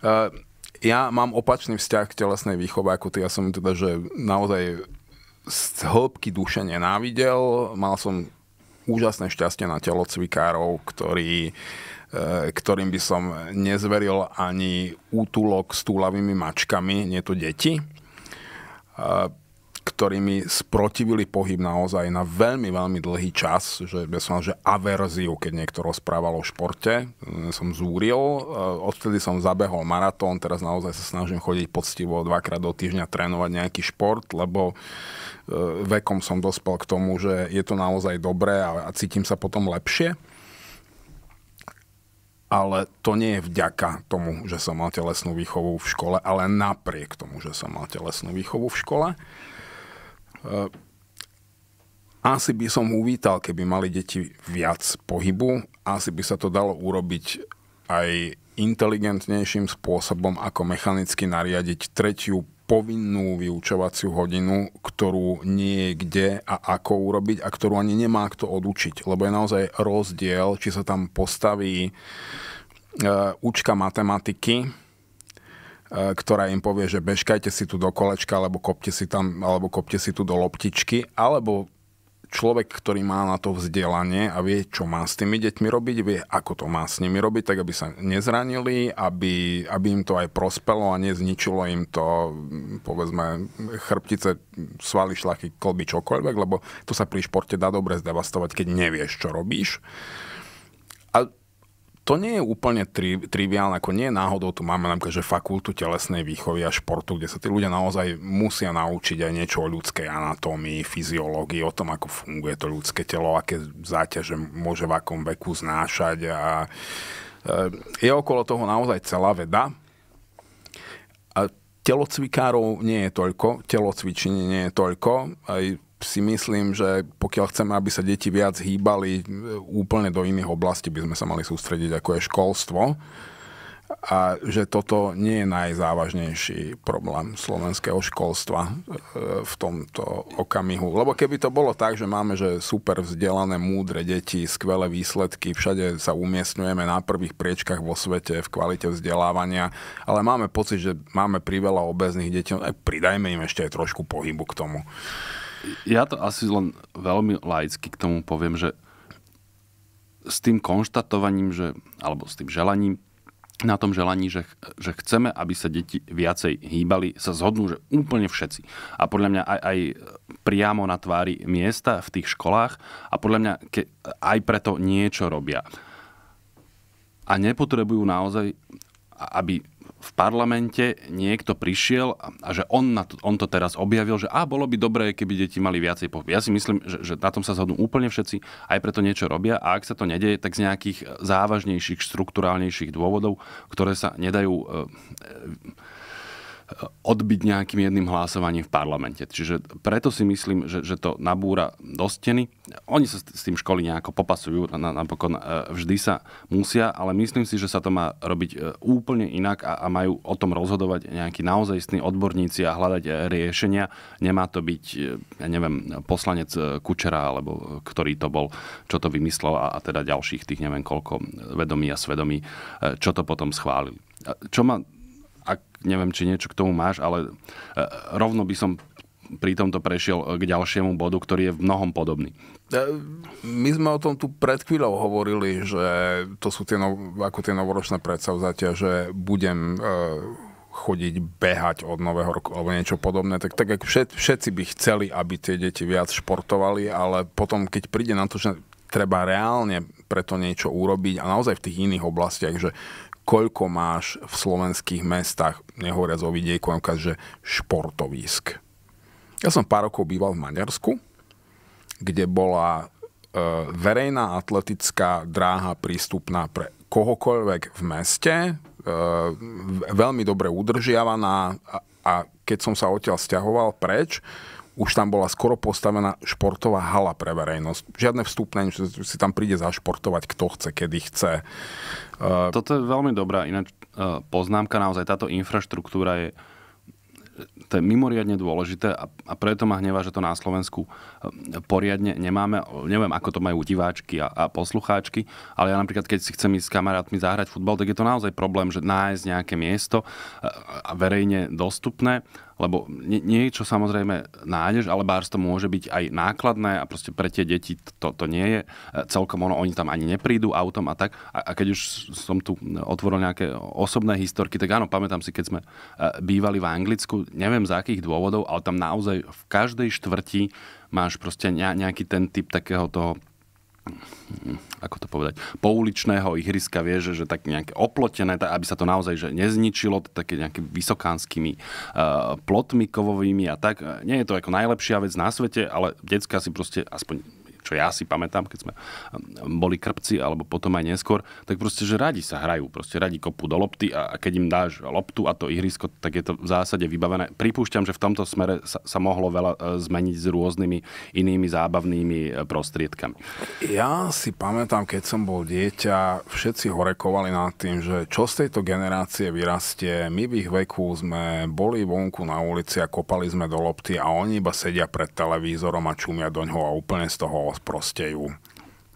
Uh, ja mám opačný vzťah k telesnej výchove ako ty. Ja som teda, že naozaj z hĺbky duše nenávidel. Mal som úžasné šťastie na telocvikárov, ktorý, eh, ktorým by som nezveril ani útulok s túlavými mačkami, nie to deti ktorými sprotivili pohyb naozaj na veľmi, veľmi dlhý čas, že ja som mal, že averziu, keď niekto rozprával o športe, mm, som zúril, e, odtedy som zabehol maratón, teraz naozaj sa snažím chodiť poctivo dvakrát do týždňa trénovať nejaký šport, lebo e, vekom som dospel k tomu, že je to naozaj dobré a cítim sa potom lepšie ale to nie je vďaka tomu, že som mal telesnú výchovu v škole, ale napriek tomu, že som mal telesnú výchovu v škole. Eh, asi by som uvítal, keby mali deti viac pohybu. Asi by sa to dalo urobiť aj inteligentnejším spôsobom, ako mechanicky nariadiť tretiu povinnú vyučovaciu hodinu, ktorú nie je kde a ako urobiť a ktorú ani nemá kto odučiť. Lebo je naozaj rozdiel, či sa tam postaví e, učka matematiky, E, ktorá im povie, že bežkajte si tu do kolečka, alebo kopte si tam, alebo kopte si tu do loptičky, alebo človek, ktorý má na to vzdelanie a vie, čo má s tými deťmi robiť, vie, ako to má s nimi robiť, tak aby sa nezranili, aby, aby im to aj prospelo a nezničilo im to, povedzme, chrbtice, svaly, šlachy, kolby, čokoľvek, lebo to sa pri športe dá dobre zdevastovať, keď nevieš, čo robíš. A to nie je úplne tri, triviálne, ako nie je náhodou, tu máme napríklad, že fakultu telesnej výchovy a športu, kde sa tí ľudia naozaj musia naučiť aj niečo o ľudskej anatómii, fyziológii, o tom, ako funguje to ľudské telo, aké záťaže môže v akom veku znášať a e, je okolo toho naozaj celá veda. A telocvikárov nie je toľko, telocvičenie, nie je toľko, aj si myslím, že pokiaľ chceme, aby sa deti viac hýbali e, úplne do iných oblastí, by sme sa mali sústrediť, ako je školstvo a že toto nie je najzávažnejší problém slovenského školstva e, v tomto okamihu. Lebo keby to bolo tak, že máme že super vzdelané, múdre deti, skvelé výsledky, všade sa umiestňujeme na prvých priečkach vo svete v kvalite vzdelávania, ale máme pocit, že máme priveľa obezných detí, no, pridajme im ešte aj trošku pohybu k tomu. Ja to asi len veľmi laicky k tomu poviem, že s tým konštatovaním, že, alebo s tým želaním, na tom želaní, že, že chceme, aby sa deti viacej hýbali, sa zhodnú, že úplne všetci. A podľa mňa aj, aj priamo na tvári miesta v tých školách a podľa mňa ke, aj preto niečo robia. A nepotrebujú naozaj, aby v parlamente niekto prišiel a že on, na to, on to teraz objavil, že a bolo by dobré, keby deti mali viacej pohybu. Ja si myslím, že, že na tom sa zhodnú úplne všetci, aj preto niečo robia a ak sa to nedeje, tak z nejakých e, závažnejších, štruktúrálnejších dôvodov, ktoré sa nedajú e, e, odbiť nejakým jedným hlasovaním v parlamente. Čiže preto si myslím, že, že to nabúra do steny. Oni sa s tým školy nejako popasujú, napokon e, vždy sa musia, ale myslím si, že sa to má robiť e, úplne inak a, a majú o tom rozhodovať nejakí naozajstní odborníci a hľadať e, riešenia. Nemá to byť, ja neviem, poslanec Kučera, alebo ktorý to bol, čo to vymyslel a, a teda ďalších tých neviem koľko vedomí a svedomí, čo to potom schválili. Čo ma ak neviem, či niečo k tomu máš, ale e, rovno by som pri tomto prešiel e, k ďalšiemu bodu, ktorý je v mnohom podobný. E, my sme o tom tu pred chvíľou hovorili, že to sú tie, nov, ako tie novoročné predstavzatia, že budem chodiť behať od nového roku alebo niečo podobné, tak, tak ako všet, všetci by chceli, aby tie deti viac športovali, ale potom, keď príde na to, že treba reálne preto niečo urobiť a naozaj v tých iných oblastiach, že koľko máš v slovenských mestách, nehovoriac o vidieku, že športovísk. Ja som pár rokov býval v Maďarsku, kde bola e, verejná atletická dráha prístupná pre kohokoľvek v meste, e, veľmi dobre udržiavaná a keď som sa odtiaľ stiahoval preč, už tam bola skoro postavená športová hala pre verejnosť. Žiadne vstupné, že si tam príde zašportovať, kto chce, kedy chce. Uh, Toto je veľmi dobrá ináč uh, poznámka. Naozaj táto infraštruktúra je to je mimoriadne dôležité a, preto ma hnevá, že to na Slovensku uh, poriadne nemáme. Neviem, ako to majú diváčky a, a poslucháčky, ale ja napríklad, keď si chcem ísť s kamarátmi zahrať futbal, tak je to naozaj problém, že nájsť nejaké miesto a verejne dostupné lebo niečo samozrejme nájdeš, ale bárs to môže byť aj nákladné a proste pre tie deti to, to nie je. E, celkom ono, oni tam ani neprídu autom a tak. A, a keď už som tu otvoril nejaké osobné historky, tak áno, pamätám si, keď sme e, bývali v Anglicku, neviem z akých dôvodov, ale tam naozaj v každej štvrti máš proste nejaký ten typ takého toho ako to povedať, pouličného ihriska vie, že tak nejaké oplotené, tak aby sa to naozaj že nezničilo, také nejakými vysokánskymi uh, plotmi kovovými a tak. E, nie je to ako najlepšia vec na svete, ale decka si proste aspoň čo ja si pamätám, keď sme um, boli krpci, alebo potom aj neskôr, tak proste, že radi sa hrajú, proste radi kopu do lopty a, a keď im dáš loptu a to ihrisko, tak je to v zásade vybavené. Pripúšťam, že v tomto smere sa, sa mohlo veľa e, zmeniť s rôznymi inými zábavnými e, prostriedkami. Ja si pamätám, keď som bol dieťa, všetci horekovali nad tým, že čo z tejto generácie vyrastie, my v ich veku sme boli vonku na ulici a kopali sme do lopty a oni iba sedia pred televízorom a čumia do ňoho a úplne z toho proste ju...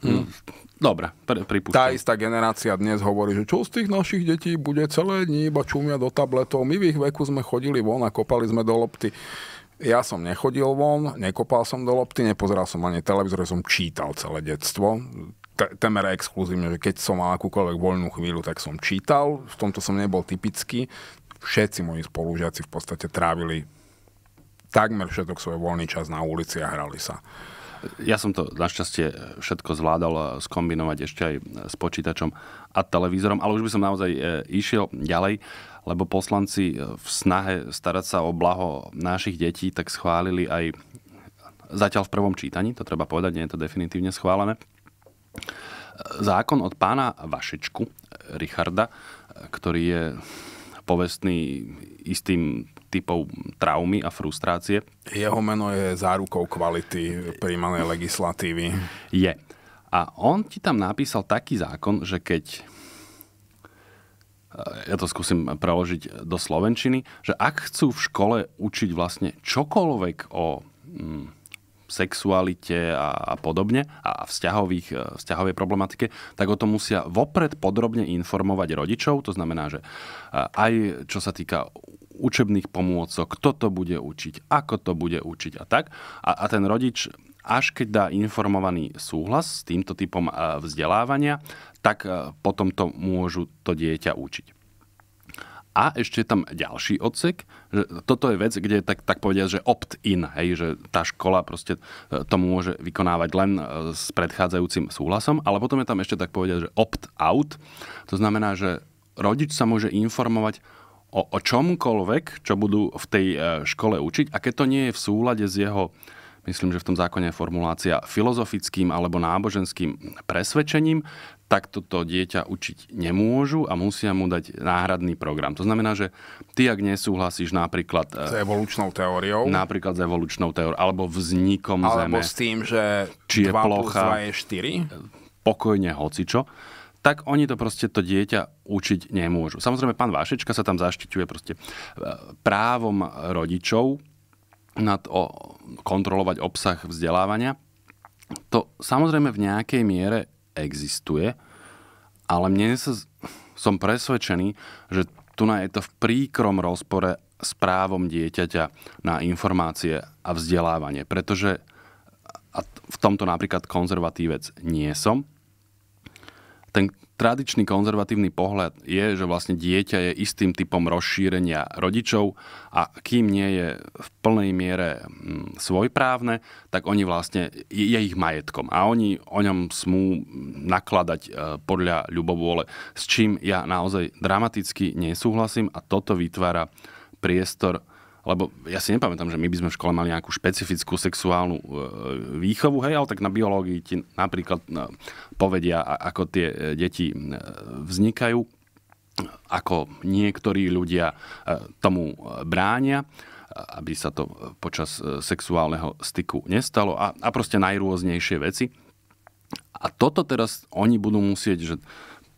Hmm. Dobre, pripúšťam. Tá istá generácia dnes hovorí, že čo z tých našich detí bude celé dní iba čumia do tabletov. My v ich veku sme chodili von a kopali sme do lopty. Ja som nechodil von, nekopal som do lopty, nepozeral som ani televízor, som čítal celé detstvo. temer exkluzívne, že keď som mal akúkoľvek voľnú chvíľu, tak som čítal. V tomto som nebol typický. Všetci moji spolužiaci v podstate trávili takmer všetok svoj voľný čas na ulici a hrali sa. Ja som to našťastie všetko zvládal eh, skombinovať ešte aj eh, s počítačom a televízorom, ale už by som naozaj eh, išiel ďalej, lebo poslanci v snahe starať sa o blaho našich detí tak schválili aj zatiaľ v prvom čítaní, to treba povedať, nie je to definitívne schválené, zákon od pána Vašečku, Richarda, ktorý je povestný istým typov traumy a frustrácie. Jeho meno je zárukou kvality príjmanej legislatívy. Je. A on ti tam napísal taký zákon, že keď eh, ja to skúsim preložiť do slovenčiny, že ak chcú v škole učiť vlastne čokoľvek o mm, sexualite a, a podobne a vzťahových, eh, vzťahovej problematike, tak o tom musia vopred podrobne informovať rodičov. To znamená, že eh, aj čo sa týka učebných pomôcok, kto to bude učiť, ako to bude učiť a tak. A, a ten rodič až keď dá informovaný súhlas s týmto typom vzdelávania, tak potom to môžu to dieťa učiť. A ešte je tam ďalší odsek, že toto je vec, kde tak, tak povedia, že opt-in, hej, že tá škola proste e, to môže vykonávať len e, s predchádzajúcim súhlasom, ale potom je tam ešte tak povedia, že opt-out, to znamená, že rodič sa môže informovať o, o čomkoľvek, čo budú v tej e, škole učiť a keď to nie je v súlade s jeho myslím, že v tom zákone je formulácia filozofickým alebo náboženským presvedčením, tak toto dieťa učiť nemôžu a musia mu dať náhradný program. To znamená, že ty, ak nesúhlasíš napríklad... E, s evolučnou teóriou. Napríklad s evolučnou teóriou, alebo vznikom alebo Zeme. Alebo s tým, že či 2 je plocha, plus 2 je 4. Pokojne hocičo tak oni to proste to dieťa učiť nemôžu. Samozrejme, pán Vášečka sa tam zaštiťuje proste e, právom rodičov na to, kontrolovať obsah vzdelávania. To samozrejme v nejakej miere existuje, ale mne sa, som presvedčený, že tu je to v príkrom rozpore s právom dieťaťa na informácie a vzdelávanie. Pretože a v tomto napríklad konzervatívec nie som, ten tradičný konzervatívny pohľad je, že vlastne dieťa je istým typom rozšírenia rodičov a kým nie je v plnej miere mm, svojprávne, tak oni vlastne je ich majetkom a oni o ňom smú nakladať e, podľa ľubovôle, s čím ja naozaj dramaticky nesúhlasím a toto vytvára priestor lebo ja si nepamätám, že my by sme v škole mali nejakú špecifickú sexuálnu e, výchovu, hej, ale tak na biológii ti napríklad e, povedia, ako tie e, deti vznikajú, ako niektorí ľudia tomu bránia aby sa to počas sexuálneho styku nestalo a, a proste najrôznejšie veci. A toto teraz oni budú musieť, že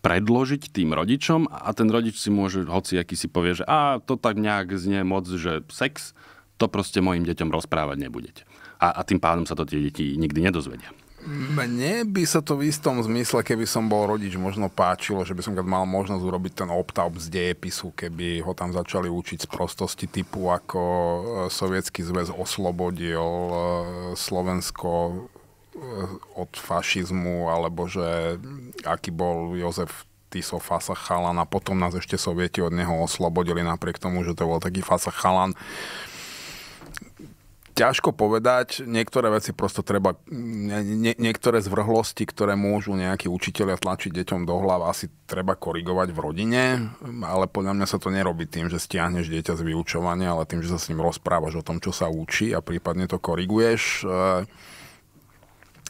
predložiť tým rodičom a ten rodič si môže, hoci aký si povie, že a to tak nejak znie moc, že sex, to proste mojim deťom rozprávať nebudete. A, a tým pádom sa to tie deti nikdy nedozvedia. Mne by sa to v istom zmysle, keby som bol rodič, možno páčilo, že by som mal možnosť urobiť ten opt-out z dejepisu, keby ho tam začali učiť z prostosti typu, ako e, Sovietský zväz oslobodil e, Slovensko od fašizmu, alebo že aký bol Jozef Tiso Fasa Chalan a potom nás ešte sovieti od neho oslobodili napriek tomu, že to bol taký Fasa Chalan. Ťažko povedať, niektoré veci prosto treba, nie, niektoré zvrhlosti, ktoré môžu nejakí učiteľia tlačiť deťom do hlav, asi treba korigovať v rodine, ale podľa mňa sa to nerobí tým, že stiahneš dieťa z vyučovania, ale tým, že sa s ním rozprávaš o tom, čo sa učí a prípadne to koriguješ. E-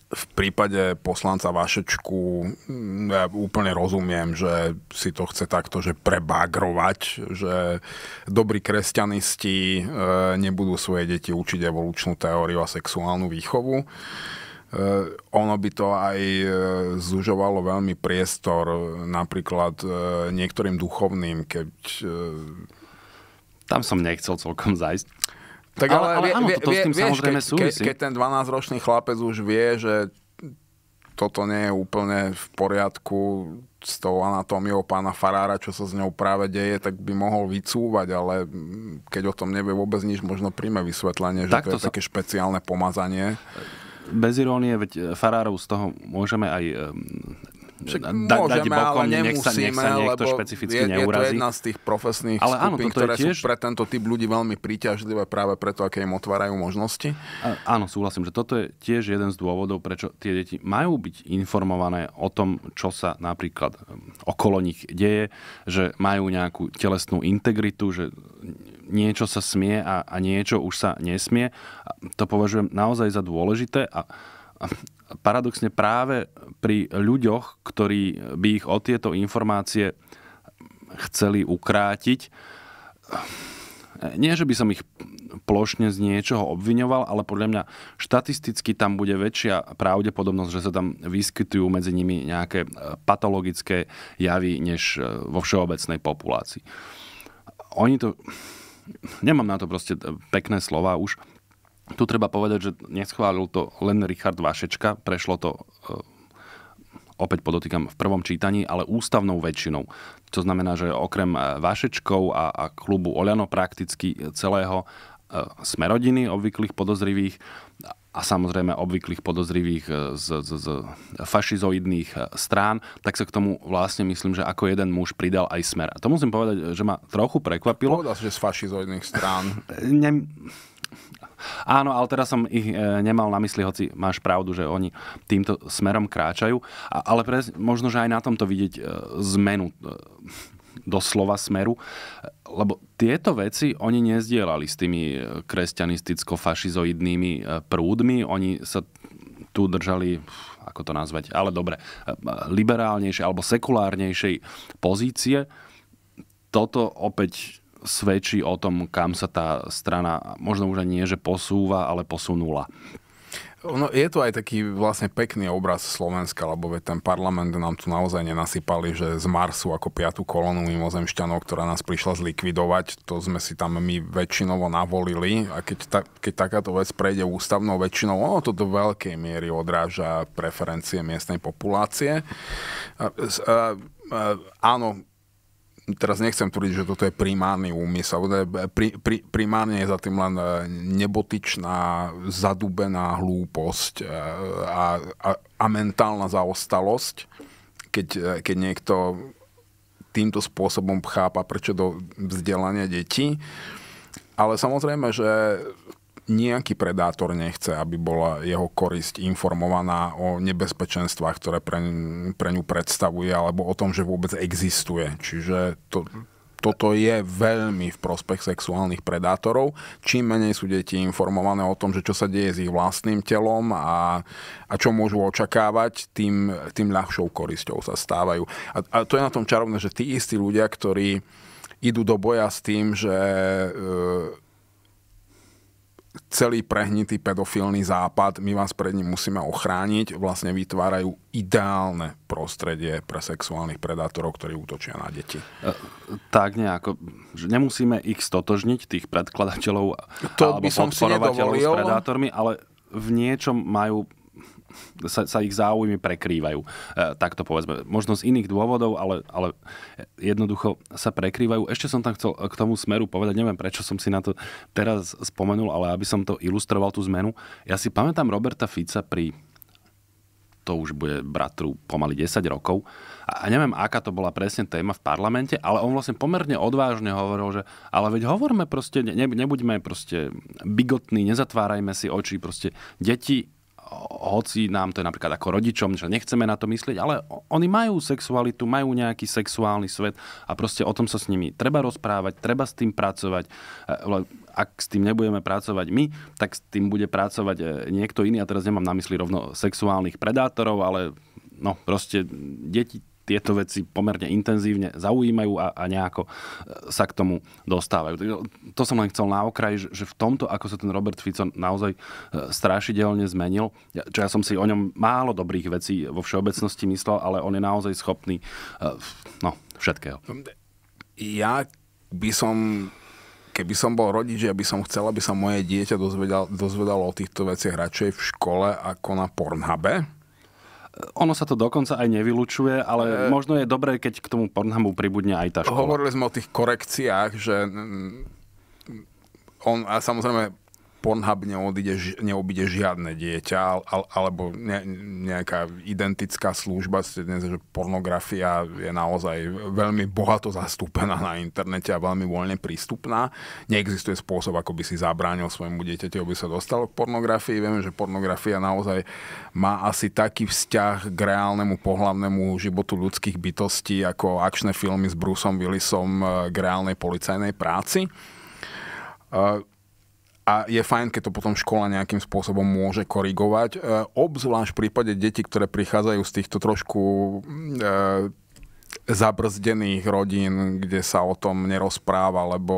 v prípade poslanca Vašečku mm, ja úplne rozumiem, že si to chce takto, že prebagrovať, že dobrí kresťanisti eh, nebudú svoje deti učiť evolučnú teóriu a sexuálnu výchovu. Eh, ono by to aj eh, zužovalo veľmi priestor napríklad niektorým duchovným, keď... Tam som nechcel celkom zajsť. Tak ale, ale, ale áno, vie, to, to vie, s tým vieš, samozrejme ke, súvisí. Ke, keď ten 12-ročný chlapec už vie, že toto nie je úplne v poriadku s tou anatómiou pána Farára, čo sa s ňou práve deje, tak by mohol vycúvať, ale keď o tom nevie vôbec nič, možno príjme vysvetlenie, tak že to, to je sa... také špeciálne pomazanie. Bez irónie, veď farárov z toho môžeme aj však da, môžeme, bokom, ale nemusíme, nech sa, nech sa niekto lebo špecificky je, neurazí. je to jedna z tých profesných ale skupín, áno, ktoré tiež... sú pre tento typ ľudí veľmi príťažlivé práve preto, aké im otvárajú možnosti. A, áno, súhlasím, že toto je tiež jeden z dôvodov, prečo tie deti majú byť informované o tom, čo sa napríklad um, okolo nich deje, že majú nejakú telesnú integritu, že niečo sa smie a, a niečo už sa nesmie. To považujem naozaj za dôležité a a paradoxne práve pri ľuďoch, ktorí by ich o tieto informácie chceli ukrátiť, nie, že by som ich plošne z niečoho obviňoval, ale podľa mňa štatisticky tam bude väčšia pravdepodobnosť, že sa tam vyskytujú medzi nimi nejaké e, patologické javy, než e, vo všeobecnej populácii. Oni to... Nemám na to proste e, pekné slova už. Tu treba povedať, že neschválil to len Richard Vašečka, prešlo to e, opäť podotýkam v prvom čítaní, ale ústavnou väčšinou. To znamená, že okrem e, vašečkov a, a klubu Oliano prakticky celého e, smerodiny obvyklých podozrivých a samozrejme obvyklých podozrivých z, z, z fašizoidných strán, tak sa k tomu vlastne myslím, že ako jeden muž pridal aj smer. A to musím povedať, že ma trochu prekvapilo. Povedal si, že z fašizoidných strán. ne, Áno, ale teraz som ich e, nemal na mysli, hoci máš pravdu, že oni týmto smerom kráčajú. ale pre, možno, že aj na tomto vidieť e, zmenu e, doslova smeru, lebo tieto veci oni nezdielali s tými kresťanisticko-fašizoidnými prúdmi, oni sa tu držali, ako to nazvať, ale dobre, liberálnejšej alebo sekulárnejšej pozície. Toto opäť svedčí o tom, kam sa tá strana možno už ani nie, že posúva, ale posunula. No, je to aj taký vlastne pekný obraz Slovenska, lebo veď ten parlament nám tu naozaj nenasypali, že z Marsu ako piatú kolónu mimozemšťanov, ktorá nás prišla zlikvidovať, to sme si tam my väčšinovo navolili a keď, ta, keď takáto vec prejde ústavnou väčšinou, ono to do veľkej miery odráža preferencie miestnej populácie. A, a, a, áno, teraz nechcem tvrdiť, že toto je primárny úmysel. Eh, pri, pri, primárne je za tým len eh, nebotičná, zadubená hlúposť eh, a, a, a mentálna zaostalosť, keď, keď niekto týmto spôsobom chápa, prečo do vzdelania detí. Ale samozrejme, že nejaký predátor nechce, aby bola jeho korisť informovaná o nebezpečenstvách, ktoré pre, pre ňu predstavuje, alebo o tom, že vôbec existuje. Čiže to, toto je veľmi v prospech sexuálnych predátorov. Čím menej sú deti informované o tom, že čo sa deje s ich vlastným telom a, a čo môžu očakávať, tým, tým ľahšou korisťou sa stávajú. A, a to je na tom čarovné, že tí istí ľudia, ktorí idú do boja s tým, že... E, celý prehnitý pedofilný západ, my vás pred ním musíme ochrániť, vlastne vytvárajú ideálne prostredie pre sexuálnych predátorov, ktorí útočia na deti. E, tak nejako, že nemusíme ich stotožniť, tých predkladateľov to alebo by som podporovateľov s predátormi, ale v niečom majú sa, sa ich záujmy prekrývajú. E, tak to povedzme. Možno z iných dôvodov, ale, ale jednoducho sa prekrývajú. Ešte som tam chcel k tomu smeru povedať, neviem prečo som si na to teraz spomenul, ale aby som to ilustroval tú zmenu. Ja si pamätám Roberta Fica pri to už bude bratru pomaly 10 rokov. A, neviem, aká to bola presne téma v parlamente, ale on vlastne pomerne odvážne hovoril, že ale veď hovorme proste, ne, nebuďme proste bigotní, nezatvárajme si oči, proste deti hoci nám to je napríklad ako rodičom, že nechceme na to myslieť, ale oni majú sexualitu, majú nejaký sexuálny svet a proste o tom sa s nimi treba rozprávať, treba s tým pracovať. E, ak s tým nebudeme pracovať my, tak s tým bude pracovať e, niekto iný. A teraz nemám na mysli rovno sexuálnych predátorov, ale no proste deti tieto veci pomerne intenzívne zaujímajú a, a nejako e, sa k tomu dostávajú. No, to som len chcel na okraj, že, že v tomto, ako sa ten Robert Fico naozaj e, strašidelne zmenil, čo ja som si o ňom málo dobrých vecí vo všeobecnosti myslel, ale on je naozaj schopný e, no, všetkého. Ja by som keby som bol rodič, ja by som chcel, aby sa moje dieťa dozvedalo, dozvedalo o týchto veciach radšej v škole ako na Pornhabe ono sa to dokonca aj nevylučuje, ale e... možno je dobré, keď k tomu Pornhubu pribudne aj tá škola. Hovorili sme o tých korekciách, že on a samozrejme Pornhub neodíde, neobíde žiadne dieťa, alebo ne, nejaká identická služba, dnes, že pornografia je naozaj veľmi bohato zastúpená na internete a veľmi voľne prístupná. Neexistuje spôsob, ako by si zabránil svojmu dieťaťu, aby sa dostalo k pornografii. Vieme, že pornografia naozaj má asi taký vzťah k reálnemu pohľavnému životu ľudských bytostí, ako akčné filmy s Bruceom Willisom eh, k reálnej policajnej práci. Eh, a je fajn, keď to potom škola nejakým spôsobom môže korigovať. E, obzvlášť v prípade detí, ktoré prichádzajú z týchto trošku e, zabrzdených rodín, kde sa o tom nerozpráva, lebo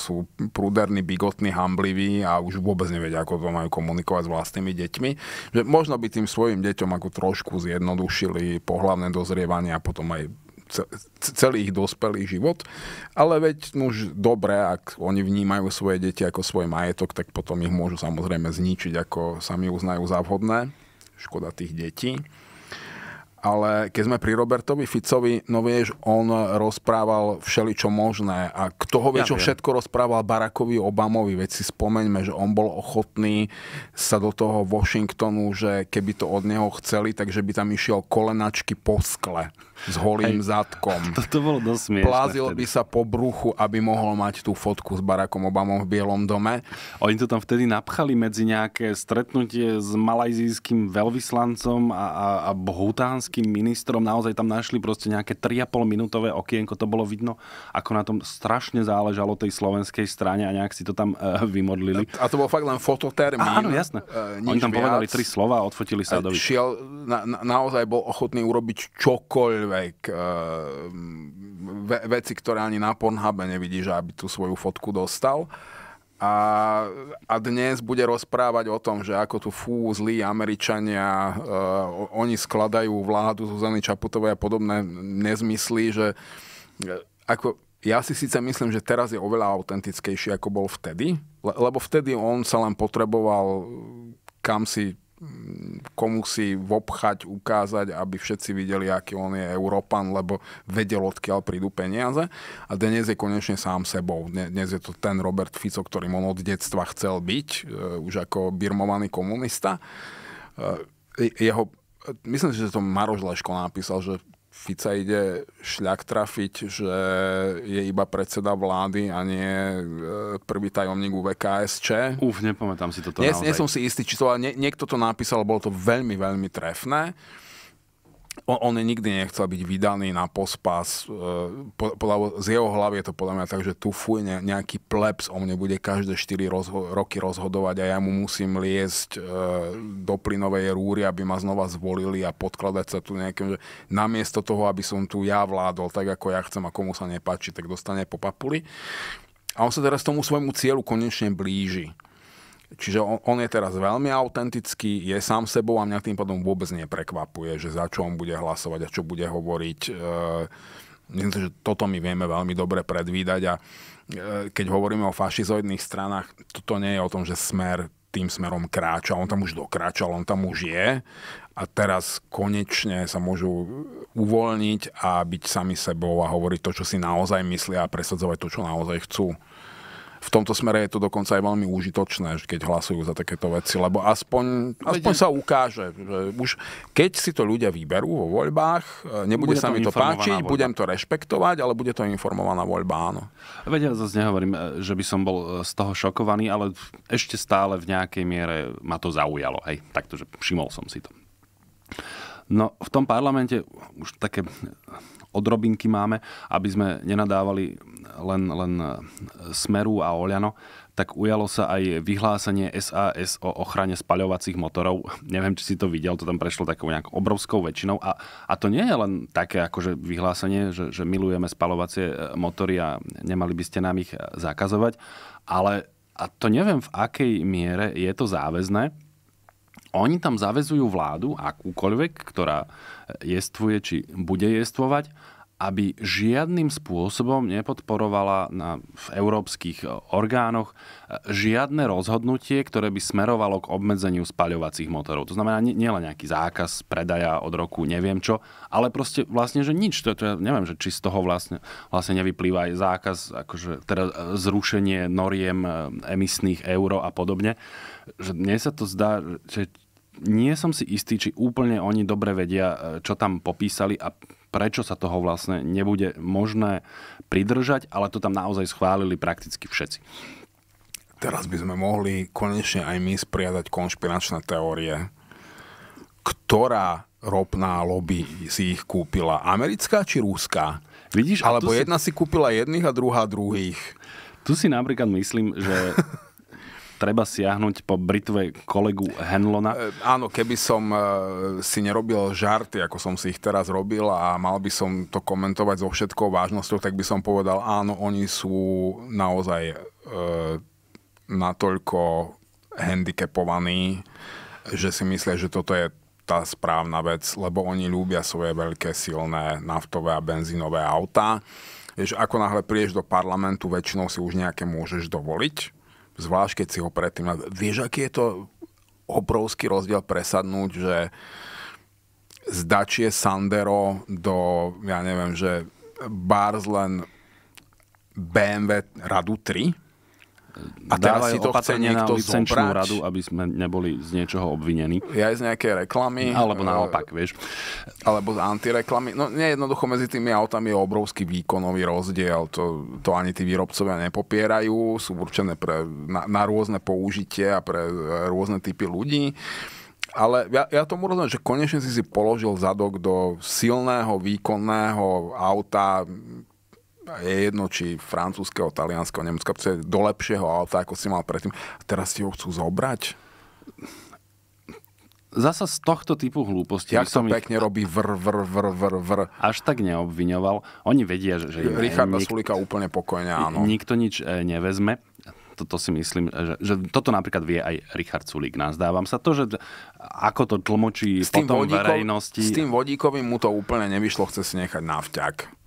sú prúderní, bigotní, hambliví a už vôbec nevedia, ako to majú komunikovať s vlastnými deťmi. Že možno by tým svojim deťom ako trošku zjednodušili pohľavné dozrievanie a potom aj celý ich dospelý život. Ale veď už dobre, ak oni vnímajú svoje deti ako svoj majetok, tak potom ich môžu samozrejme zničiť, ako sami uznajú za vhodné. Škoda tých detí. Ale keď sme pri Robertovi Ficovi, no vieš, on rozprával všeličo možné. A kto ho vie, ja čo viem. všetko rozprával Barackovi Obamovi, veď si spomeňme, že on bol ochotný sa do toho Washingtonu, že keby to od neho chceli, takže by tam išiel kolenačky po skle s holým Aj, zadkom. To, to bolo dosť smiešne. Plázil vtedy. by sa po bruchu, aby mohol mať tú fotku s Barackom Obamom v Bielom dome. Oni to tam vtedy napchali medzi nejaké stretnutie s malajzijským veľvyslancom a, a, a bhutánským ministrom. Naozaj tam našli proste nejaké 3,5 minútové okienko. To bolo vidno, ako na tom strašne záležalo tej slovenskej strane a nejak si to tam uh, vymodlili. A to bol fakt len fototermín. áno, jasné. Uh, Oni tam viac. povedali tri slova a odfotili sa eh, dovi. na, na, naozaj bol ochotný urobiť čokoľvek deepfake, eh, ve, veci, ktoré ani na Pornhube nevidíš, aby tú svoju fotku dostal. A, a dnes bude rozprávať o tom, že ako tu fú, zlí Američania, uh, oni skladajú vládu Zuzany Čaputovej a podobné nezmysly, že eh, ako, ja si síce myslím, že teraz je oveľa autentickejší, ako bol vtedy, le, lebo vtedy on sa len potreboval kam si komu si vopchať, ukázať, aby všetci videli, aký on je Európan, lebo vedel, odkiaľ prídu peniaze. A dnes je konečne sám sebou. Dnes je to ten Robert Fico, ktorým on od detstva chcel byť, e, už ako birmovaný komunista. E, jeho, e, myslím, že to Maroš Leško napísal, že Fica ide šľak trafiť, že je iba predseda vlády a nie e, prvý tajomník UVKSČ. Uf, nepamätám si toto nie, naozaj. Nie som si istý, či to, ale nie, niekto to napísal, bolo to veľmi, veľmi trefné on, on nikdy nechcel byť vydaný na pospas. E, po, podľa, z jeho hlavy je to podľa mňa tak, že tu fuj, ne, nejaký plebs o mne bude každé 4 rozho- roky rozhodovať a ja mu musím liesť e, do plynovej rúry, aby ma znova zvolili a podkladať sa tu nejakým, že namiesto toho, aby som tu ja vládol tak, ako ja chcem a komu sa nepáči, tak dostane po papuli. A on sa teraz tomu svojmu cieľu konečne blíži. Čiže on, on je teraz veľmi autentický, je sám sebou a mňa tým potom vôbec neprekvapuje, že za čo on bude hlasovať a čo bude hovoriť. E, myslím, že toto my vieme veľmi dobre predvídať a e, keď hovoríme o fašizoidných stranách, toto nie je o tom, že smer tým smerom kráča, on tam už dokráčal, on tam už je a teraz konečne sa môžu uvoľniť a byť sami sebou a hovoriť to, čo si naozaj myslia a presadzovať to, čo naozaj chcú v tomto smere je to dokonca aj veľmi užitočné, keď hlasujú za takéto veci, lebo aspoň, aspoň sa ukáže, že už keď si to ľudia vyberú vo voľbách, e, nebude bude sa mi to páčiť, voľba. budem to rešpektovať, ale bude to informovaná voľba, áno. Vedia, zase nehovorím, e, že by som bol e, z toho šokovaný, ale ešte stále v nejakej miere ma to zaujalo, hej, taktože všimol som si to. No v tom parlamente už také odrobinky máme, aby sme nenadávali len, len e, Smeru a Oľano, tak ujalo sa aj vyhlásenie SAS o ochrane spaľovacích motorov. Neviem, či si to videl, to tam prešlo takou nejakou obrovskou väčšinou. A, a to nie je len také akože vyhlásenie, že, že milujeme spalovacie e, motory a nemali by ste nám ich zakazovať, ale a to neviem v akej miere je to záväzné, oni tam zavezujú vládu, akúkoľvek, ktorá jestvuje či bude jestvovať, aby žiadnym spôsobom nepodporovala na, v európskych e, orgánoch e, žiadne rozhodnutie, ktoré by smerovalo k obmedzeniu spaľovacích motorov. To znamená nielen nejaký zákaz predaja od roku neviem čo, ale proste vlastne, že nič. To, to ja neviem, že či z toho vlastne, vlastne nevyplýva aj zákaz, akože, teda e, zrušenie noriem emisných euro a podobne že mne sa to zdá, že nie som si istý, či úplne oni dobre vedia, e, čo tam popísali a prečo sa toho vlastne nebude možné pridržať, ale to tam naozaj schválili prakticky všetci. Teraz by sme mohli konečne aj my spriadať konšpiračné teórie, ktorá ropná lobby si ich kúpila. Americká či rúská? Vidíš, Alebo si... jedna si kúpila jedných a druhá druhých. Tu si napríklad myslím, že treba siahnuť po britve kolegu Henlona? E, áno, keby som e, si nerobil žarty, ako som si ich teraz robil a mal by som to komentovať so všetkou vážnosťou, tak by som povedal, áno, oni sú naozaj e, natoľko handicapovaní, že si myslia, že toto je tá správna vec, lebo oni ľúbia svoje veľké, silné naftové a benzínové autá. Vieš, ako náhle prídeš do parlamentu, väčšinou si už nejaké môžeš dovoliť, Zvlášť, keď si ho predtým... Vieš, aký je to obrovský rozdiel presadnúť, že z Dačie Sandero do, ja neviem, že Barzlen BMW Radu 3, a teraz si to chce niekto zobrať. radu, aby sme neboli z niečoho obvinení. Ja aj z nejaké reklamy. Alebo e, naopak, vieš. Alebo z antireklamy. No nie, jednoducho medzi tými autami je obrovský výkonový rozdiel. To, to ani tí výrobcovia nepopierajú. Sú určené pre, na, na rôzne použitie a pre e, rôzne typy ľudí. Ale ja, ja tomu rozumiem, že konečne si si položil zadok do silného, výkonného auta, je jedno, či francúzského, talianského, nemeckého, do lepšieho auta, ako si mal predtým. A teraz ti ho chcú zobrať? Zasa z tohto typu hlúposti... Jak to pekne ich... robí vr, vr, vr, vr, vr. Až tak neobviňoval. Oni vedia, že... Je, Richarda nik... Sulika úplne pokojne, áno. Nikto nič e, nevezme. Toto si myslím, e, že, že toto napríklad vie aj Richard Sulik, nazdávam sa. To, že ako to tlmočí s tým potom vodíkov, verejnosti... S tým vodíkovým mu to úplne nevyšlo, chce si nechať na vťak.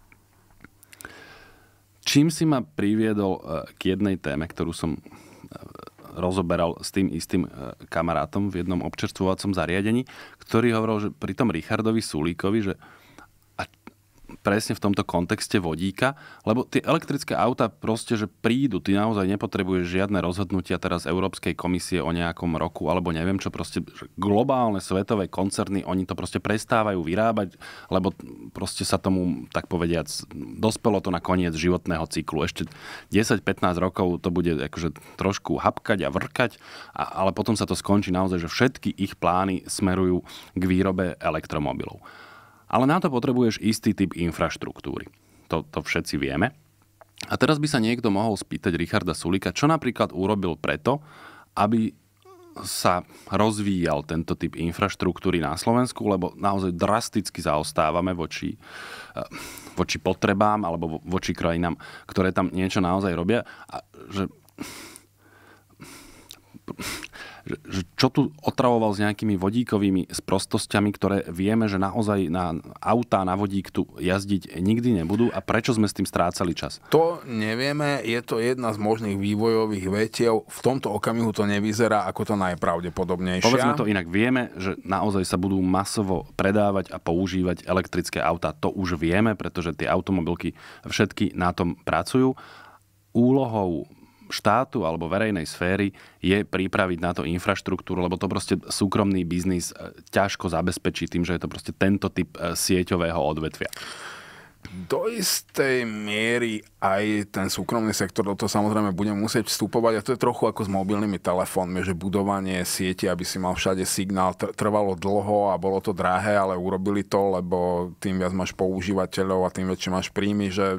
Čím si ma priviedol eh, k jednej téme, ktorú som eh, rozoberal s tým istým eh, kamarátom v jednom občerstvovacom zariadení, ktorý hovoril, že pri tom Richardovi Sulíkovi, že presne v tomto kontexte vodíka, lebo tie elektrické auta proste, že prídu, ty naozaj nepotrebuješ žiadne rozhodnutia teraz Európskej komisie o nejakom roku, alebo neviem čo, proste globálne svetové koncerny, oni to proste prestávajú vyrábať, lebo proste sa tomu, tak povediac, dospelo to na koniec životného cyklu. Ešte 10-15 rokov to bude akože trošku hapkať a vrkať, a, ale potom sa to skončí naozaj, že všetky ich plány smerujú k výrobe elektromobilov. Ale na to potrebuješ istý typ infraštruktúry. To, to všetci vieme. A teraz by sa niekto mohol spýtať Richarda Sulika, čo napríklad urobil preto, aby sa rozvíjal tento typ infraštruktúry na Slovensku, lebo naozaj drasticky zaostávame voči, eh, voči potrebám alebo voči krajinám, ktoré tam niečo naozaj robia. A že čo tu otravoval s nejakými vodíkovými sprostosťami, ktoré vieme, že naozaj na autá na vodík tu jazdiť nikdy nebudú a prečo sme s tým strácali čas? To nevieme, je to jedna z možných vývojových vetiev. V tomto okamihu to nevyzerá ako to najpravdepodobnejšie. Povedzme to inak, vieme, že naozaj sa budú masovo predávať a používať elektrické autá. To už vieme, pretože tie automobilky všetky na tom pracujú úlohou štátu alebo verejnej sféry je pripraviť na to infraštruktúru, lebo to proste súkromný biznis e, ťažko zabezpečí tým, že je to proste tento typ e, sieťového odvetvia do istej miery aj ten súkromný sektor do toho samozrejme bude musieť vstupovať a to je trochu ako s mobilnými telefónmi, že budovanie siete, aby si mal všade signál, trvalo dlho a bolo to drahé, ale urobili to, lebo tým viac máš používateľov a tým väčšie máš príjmy, že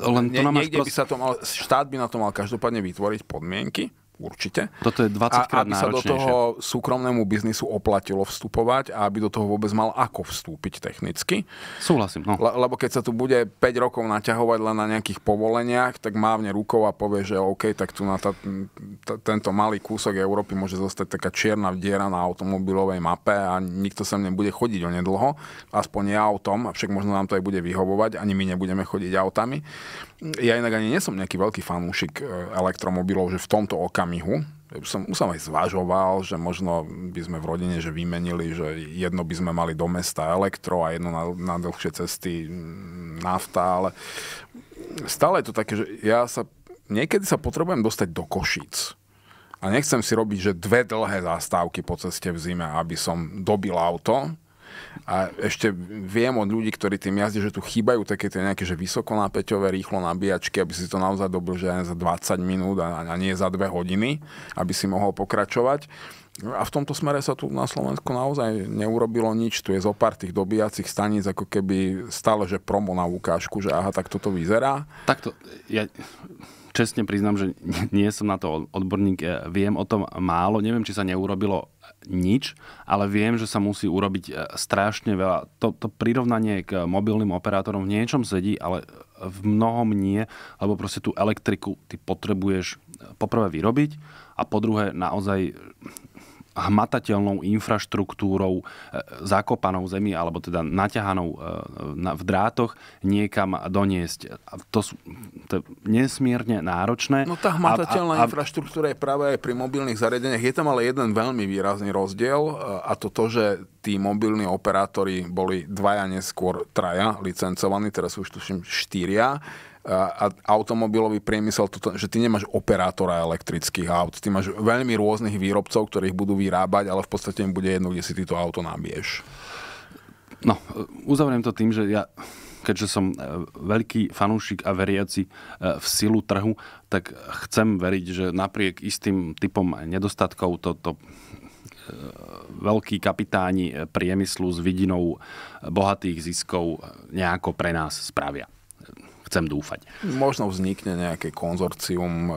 e, Len to ne, niekde prost... by sa to mal, štát by na to mal každopádne vytvoriť podmienky, určite. Toto je 20 krát a, aby sa do toho súkromnému biznisu oplatilo vstupovať a aby do toho vôbec mal ako vstúpiť technicky. Súhlasím. No. Le, lebo keď sa tu bude 5 rokov naťahovať len na nejakých povoleniach, tak mávne rukou a povie, že OK, tak tu na tá, t- tento malý kúsok Európy môže zostať taká čierna diera na automobilovej mape a nikto sem nebude chodiť onedlho, aspoň nie autom, však možno nám to aj bude vyhovovať, ani my nebudeme chodiť autami. Ja inak ani nie som nejaký veľký fanúšik e, elektromobilov, že v tomto okamihu, som, už som aj zvažoval, že možno by sme v rodine že vymenili, že jedno by sme mali do mesta elektro a jedno na, na dlhšie cesty nafta, ale stále je to také, že ja sa niekedy sa potrebujem dostať do Košíc. A nechcem si robiť, že dve dlhé zastávky po ceste v zime, aby som dobil auto, a ešte viem od ľudí, ktorí tým jazdia, že tu chýbajú také tie nejaké že vysokonápeťové rýchlo nabíjačky, aby si to naozaj dobil že za 20 minút a, a nie za 2 hodiny, aby si mohol pokračovať. A v tomto smere sa tu na Slovensku naozaj neurobilo nič. Tu je zo pár tých dobíjacích staníc ako keby stále, že promo na ukážku, že aha, tak toto vyzerá. Takto, ja čestne priznám, že nie som na to odborník, viem o tom málo, neviem, či sa neurobilo nič, ale viem, že sa musí urobiť e, strašne veľa. Toto prirovnanie k mobilným operátorom v niečom sedí, ale v mnohom nie, lebo proste tú elektriku ty potrebuješ e, poprvé vyrobiť a po druhé naozaj hmatateľnou infraštruktúrou e, zakopanou zemi, alebo teda naťahanou e, v drátoch niekam doniesť. To sú to je nesmierne náročné. No tá hmatateľná a, a, a, infraštruktúra je práve aj pri mobilných zariadeniach. Je tam ale jeden veľmi výrazný rozdiel e, a to to, že tí mobilní operátori boli dvaja neskôr traja licencovaní, teraz už tuším štyria a automobilový priemysel, toto, že ty nemáš operátora elektrických aut, ty máš veľmi rôznych výrobcov, ktorých budú vyrábať, ale v podstate im bude jedno, kde si ty to auto nabiješ. No, uzavriem to tým, že ja keďže som e, veľký fanúšik a veriaci e, v silu trhu, tak chcem veriť, že napriek istým typom nedostatkov toto e, veľkí kapitáni priemyslu s vidinou bohatých ziskov nejako pre nás spravia chcem dúfať. Možno vznikne nejaké konzorcium, eh,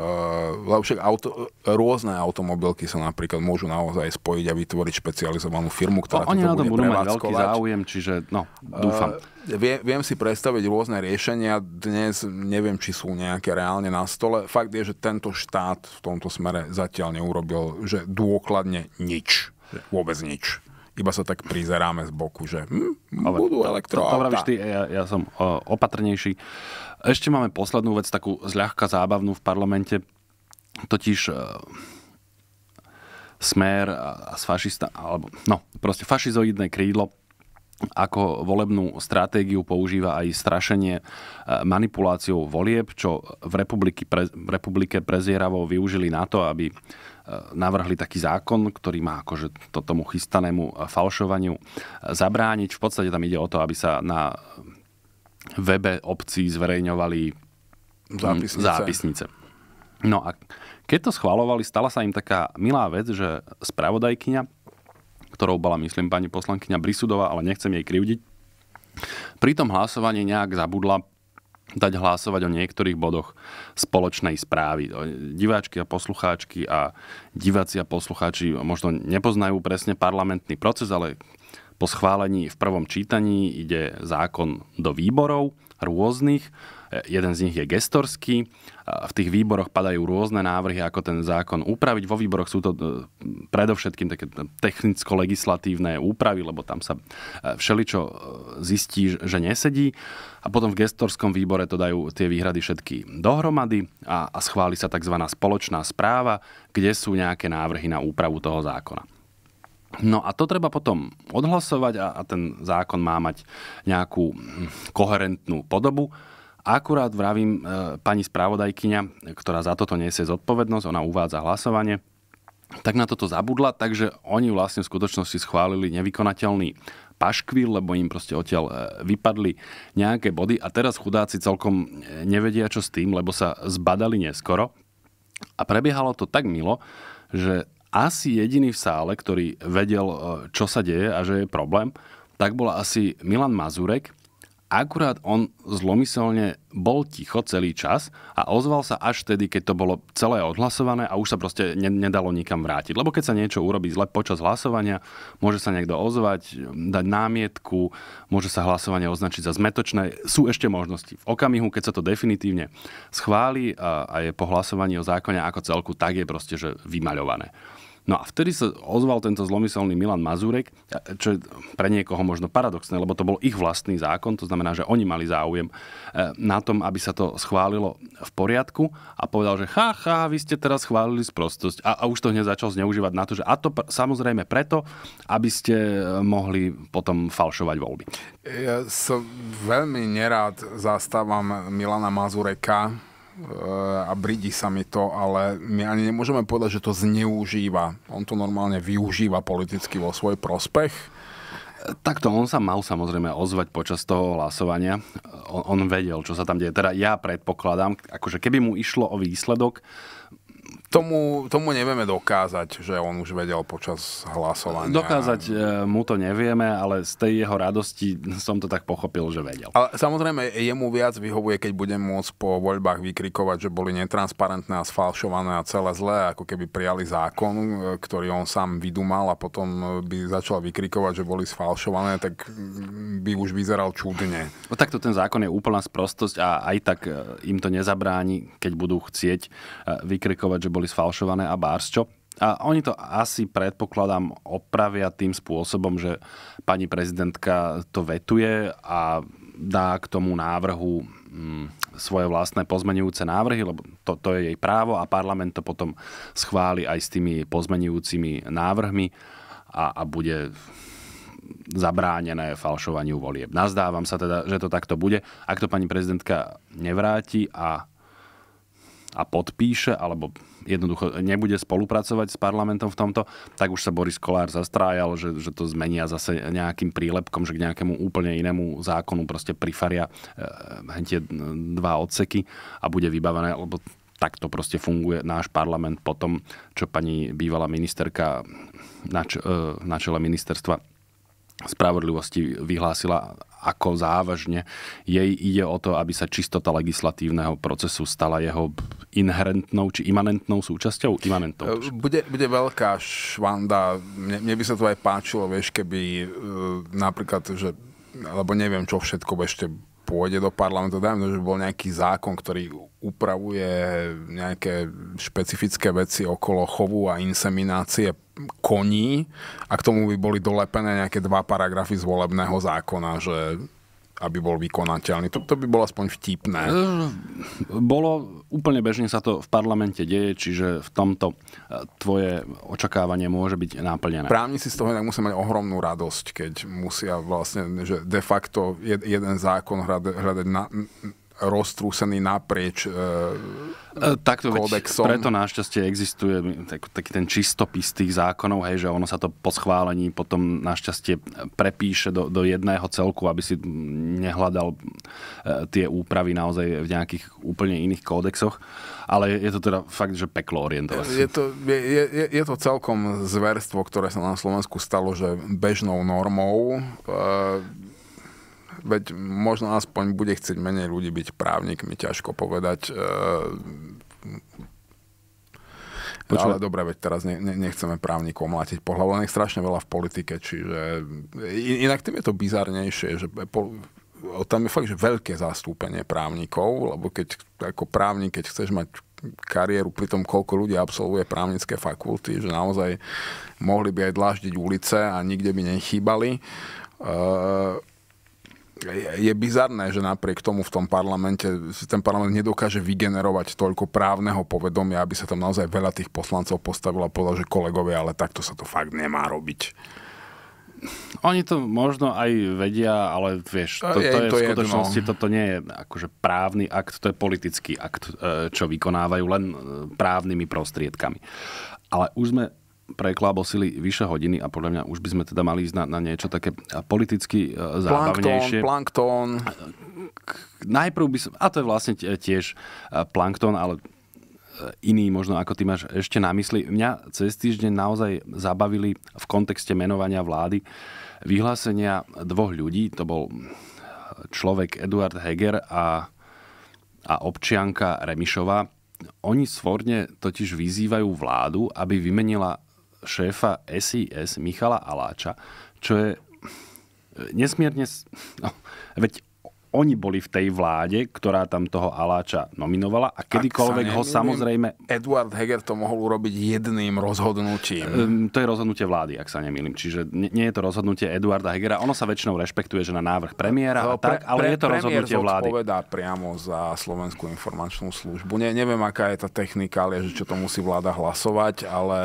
lebo však auto, rôzne automobilky sa napríklad môžu naozaj spojiť a vytvoriť špecializovanú firmu, ktorá o, no, to bude budú mať veľký záujem, čiže no, dúfam. Uh, eh, viem, viem si predstaviť rôzne riešenia, dnes neviem, či sú nejaké reálne na stole. Fakt je, že tento štát v tomto smere zatiaľ neurobil, že dôkladne nič, vôbec nič iba sa tak prizeráme z boku, že hm, Dobre, budú elektroautá. To, to ty, ja, ja som uh, opatrnejší. Ešte máme poslednú vec, takú zľahka zábavnú v parlamente. Totiž uh, smer a, a s fašista, alebo no, proste fašizoidné krídlo ako volebnú stratégiu používa aj strašenie e, manipuláciou volieb, čo v, pre, v republike prezieravo využili na to, aby navrhli taký zákon, ktorý má akože to tomu chystanému e, falšovaniu e, zabrániť. V podstate tam ide o to, aby sa na webe obcí zverejňovali mm, zápisnice. zápisnice. No a keď to schvalovali, stala sa im taká milá vec, že spravodajkyňa, ktorou bola, myslím, pani poslankyňa Brisudová, ale nechcem jej krivdiť, pri tom hlasovaní nejak zabudla dať hlasovať o niektorých bodoch spoločnej správy. Diváčky a poslucháčky a diváci a poslucháči možno nepoznajú presne parlamentný proces, ale po schválení v prvom čítaní ide zákon do výborov rôznych. E, jeden z nich je gestorský. E, v tých výboroch padajú rôzne návrhy, ako ten zákon upraviť. Vo výboroch sú to e, predovšetkým také technicko-legislatívne úpravy, lebo tam sa všeličo zistí, že nesedí a potom v gestorskom výbore to dajú tie výhrady všetky dohromady a, a schváli sa tzv. spoločná správa, kde sú nejaké návrhy na úpravu toho zákona. No a to treba potom odhlasovať a, a ten zákon má mať nejakú hm, koherentnú podobu. Akurát vravím e, pani správodajkyňa, ktorá za toto nesie zodpovednosť, ona uvádza hlasovanie, tak na toto zabudla, takže oni vlastne v skutočnosti schválili nevykonateľný paškvil, lebo im proste odtiaľ e, vypadli nejaké body a teraz chudáci celkom e, nevedia čo s tým, lebo sa zbadali neskoro. A prebiehalo to tak milo, že asi jediný v sále, ktorý vedel, e, čo sa deje a že je problém, tak bol asi Milan Mazurek, akurát on zlomyselne bol ticho celý čas a ozval sa až vtedy, keď to bolo celé odhlasované a už sa proste ne- nedalo nikam vrátiť. Lebo keď sa niečo urobí zle počas hlasovania, môže sa niekto ozvať, dať námietku, môže sa hlasovanie označiť za zmetočné. Sú ešte možnosti. V okamihu, keď sa to definitívne schváli a, a je po hlasovaní o zákone ako celku, tak je proste, že vymaľované. No a vtedy sa ozval tento zlomyselný Milan Mazurek, čo je pre niekoho možno paradoxné, lebo to bol ich vlastný zákon, to znamená, že oni mali záujem eh, na tom, aby sa to schválilo v poriadku a povedal, že chá, chá, vy ste teraz schválili sprostosť a, a už to hneď začal zneužívať na to, že a to pr- samozrejme preto, aby ste eh, mohli potom falšovať voľby. Ja som veľmi nerád zastávam Milana Mazureka, Eh, a bridí sa mi to, ale my ani nemôžeme povedať, že to zneužíva. On to normálne využíva politicky vo svoj prospech. Takto, on sa mal samozrejme ozvať počas toho hlasovania. On, on vedel, čo sa tam deje. Teda ja predpokladám, akože keby mu išlo o výsledok, Tomu, tomu nevieme dokázať, že on už vedel počas hlasovania. Dokázať e, mu to nevieme, ale z tej jeho radosti som to tak pochopil, že vedel. Ale samozrejme, jemu viac vyhovuje, keď budem môcť po voľbách vykrikovať, že boli netransparentné a sfalšované a celé zlé, ako keby prijali zákon, e, ktorý on sám vydumal a potom e, by začal vykrikovať, že boli sfalšované, tak mm, by už vyzeral čudne. No takto ten zákon je úplná sprostosť a aj tak im to nezabráni, keď budú chcieť vykrikovať, že boli boli sfalšované a bárs, čo a oni to asi, predpokladám, opravia tým spôsobom, že pani prezidentka to vetuje a dá k tomu návrhu mm, svoje vlastné pozmenujúce návrhy, lebo to, to je jej právo a parlament to potom schváli aj s tými pozmenujúcimi návrhmi a, a bude zabránené falšovaniu volieb. Nazdávam sa teda, že to takto bude. Ak to pani prezidentka nevráti a, a podpíše, alebo jednoducho nebude spolupracovať s parlamentom v tomto, tak už sa Boris Kolár zastrájal, že, že to zmenia zase nejakým prílepkom, že k nejakému úplne inému zákonu proste prifaria tie eh, dva odseky a bude vybavené, lebo takto proste funguje náš parlament po tom, čo pani bývalá ministerka na, č- eh, na čele ministerstva spravodlivosti vyhlásila ako závažne. Jej ide o to, aby sa čistota legislatívneho procesu stala jeho inherentnou či imanentnou súčasťou? Imanentnou. E, bude, bude veľká švanda. Mne, mne by sa to aj páčilo, vieš, keby e, napríklad, že alebo neviem, čo všetko ešte pôjde do parlamentu, dajme, že bol nejaký zákon, ktorý upravuje nejaké špecifické veci okolo chovu a inseminácie koní a k tomu by boli dolepené nejaké dva paragrafy z volebného zákona, že aby bol vykonateľný. To, to by bolo aspoň vtipné. E, bolo, úplne bežne sa to v parlamente deje, čiže v tomto e, tvoje očakávanie môže byť náplnené. Právnici z toho inak musia mať ohromnú radosť, keď musia vlastne, že de facto jeden zákon hľadať na, roztrúsený naprieč e, e Takto, kódexom. Veď, preto našťastie existuje tak, taký ten čistopis tých zákonov, hej, že ono sa to po schválení potom našťastie prepíše do, do jedného celku, aby si nehľadal e, tie úpravy naozaj v nejakých úplne iných kódexoch. Ale je to teda fakt, že peklo orientovať. Je to, je, je, je to celkom zverstvo, ktoré sa na Slovensku stalo, že bežnou normou. E, Veď možno aspoň bude chcieť menej ľudí byť právnikmi, ťažko povedať. E, Počúva. Ale dobre, veď teraz ne, ne, nechceme právnikov mlátiť po hlavu, nech strašne veľa v politike, čiže inak tým je to bizarnejšie, že po, tam je fakt, že veľké zastúpenie právnikov, lebo keď ako právnik, keď chceš mať kariéru pri tom, koľko ľudí absolvuje právnické fakulty, že naozaj mohli by aj dláždiť ulice a nikde by nechýbali. Uh, je bizarné, že napriek tomu v tom parlamente ten parlament nedokáže vygenerovať toľko právneho povedomia, aby sa tam naozaj veľa tých poslancov postavilo a povedal, že kolegovia, ale takto sa to fakt nemá robiť. Oni to možno aj vedia, ale vieš, to, to je, to je v skutočnosti, jedno. toto nie je akože právny akt, to je politický akt, e, čo vykonávajú len e, právnymi prostriedkami. Ale už sme preklábosili vyše hodiny a podľa mňa už by sme teda mali ísť na, na niečo také e, politicky e, zábavnejšie. Plankton, plankton. E, najprv by som, a to je vlastne tiež plankton, ale iný možno ako ty máš ešte na mysli. Mňa cez týždeň naozaj zabavili v kontexte menovania vlády vyhlásenia dvoch ľudí. To bol človek Eduard Heger a, a občianka Remišová. Oni svorne totiž vyzývajú vládu, aby vymenila šéfa SIS Michala Aláča, čo je e, nesmierne... No, veď oni boli v tej vláde, ktorá tam toho Aláča nominovala a kedykoľvek sa ho samozrejme... Eduard Heger to mohol urobiť jedným rozhodnutím. to je rozhodnutie vlády, ak sa nemýlim. Čiže nie, je to rozhodnutie Eduarda Hegera. Ono sa väčšinou rešpektuje, že na návrh premiéra no, a tak, pre, ale pre, je to rozhodnutie vlády. povedá priamo za Slovenskú informačnú službu. Nie, neviem, aká je tá technika, ale že čo to musí vláda hlasovať, ale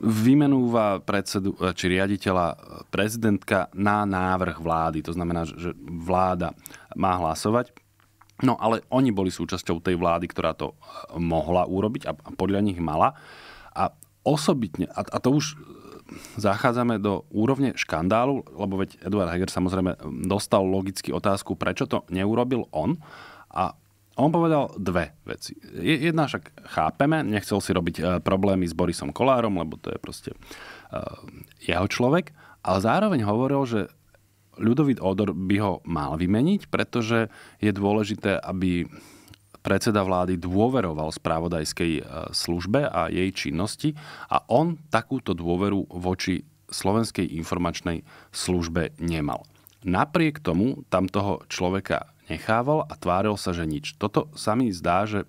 vymenúva predsedu, eh, či riaditeľa eh, prezidentka na návrh vlády. To znamená, že vláda má hlasovať. No ale oni boli súčasťou tej vlády, ktorá to eh, mohla urobiť a podľa nich mala. A osobitne, a to už zachádzame do úrovne škandálu, lebo veď Eduard Heger samozrejme dostal logicky otázku, prečo to neurobil on. A on povedal dve veci. Jedna však chápeme, nechcel si robiť e, problémy s Borisom Kolárom, lebo to je proste e, jeho človek, ale zároveň hovoril, že Ľudovit Odor by ho mal vymeniť, pretože je dôležité, aby predseda vlády dôveroval správodajskej e, službe a jej činnosti a on takúto dôveru voči Slovenskej informačnej službe nemal. Napriek tomu tam toho človeka nechával a tváril sa, že nič. Toto sa mi zdá, že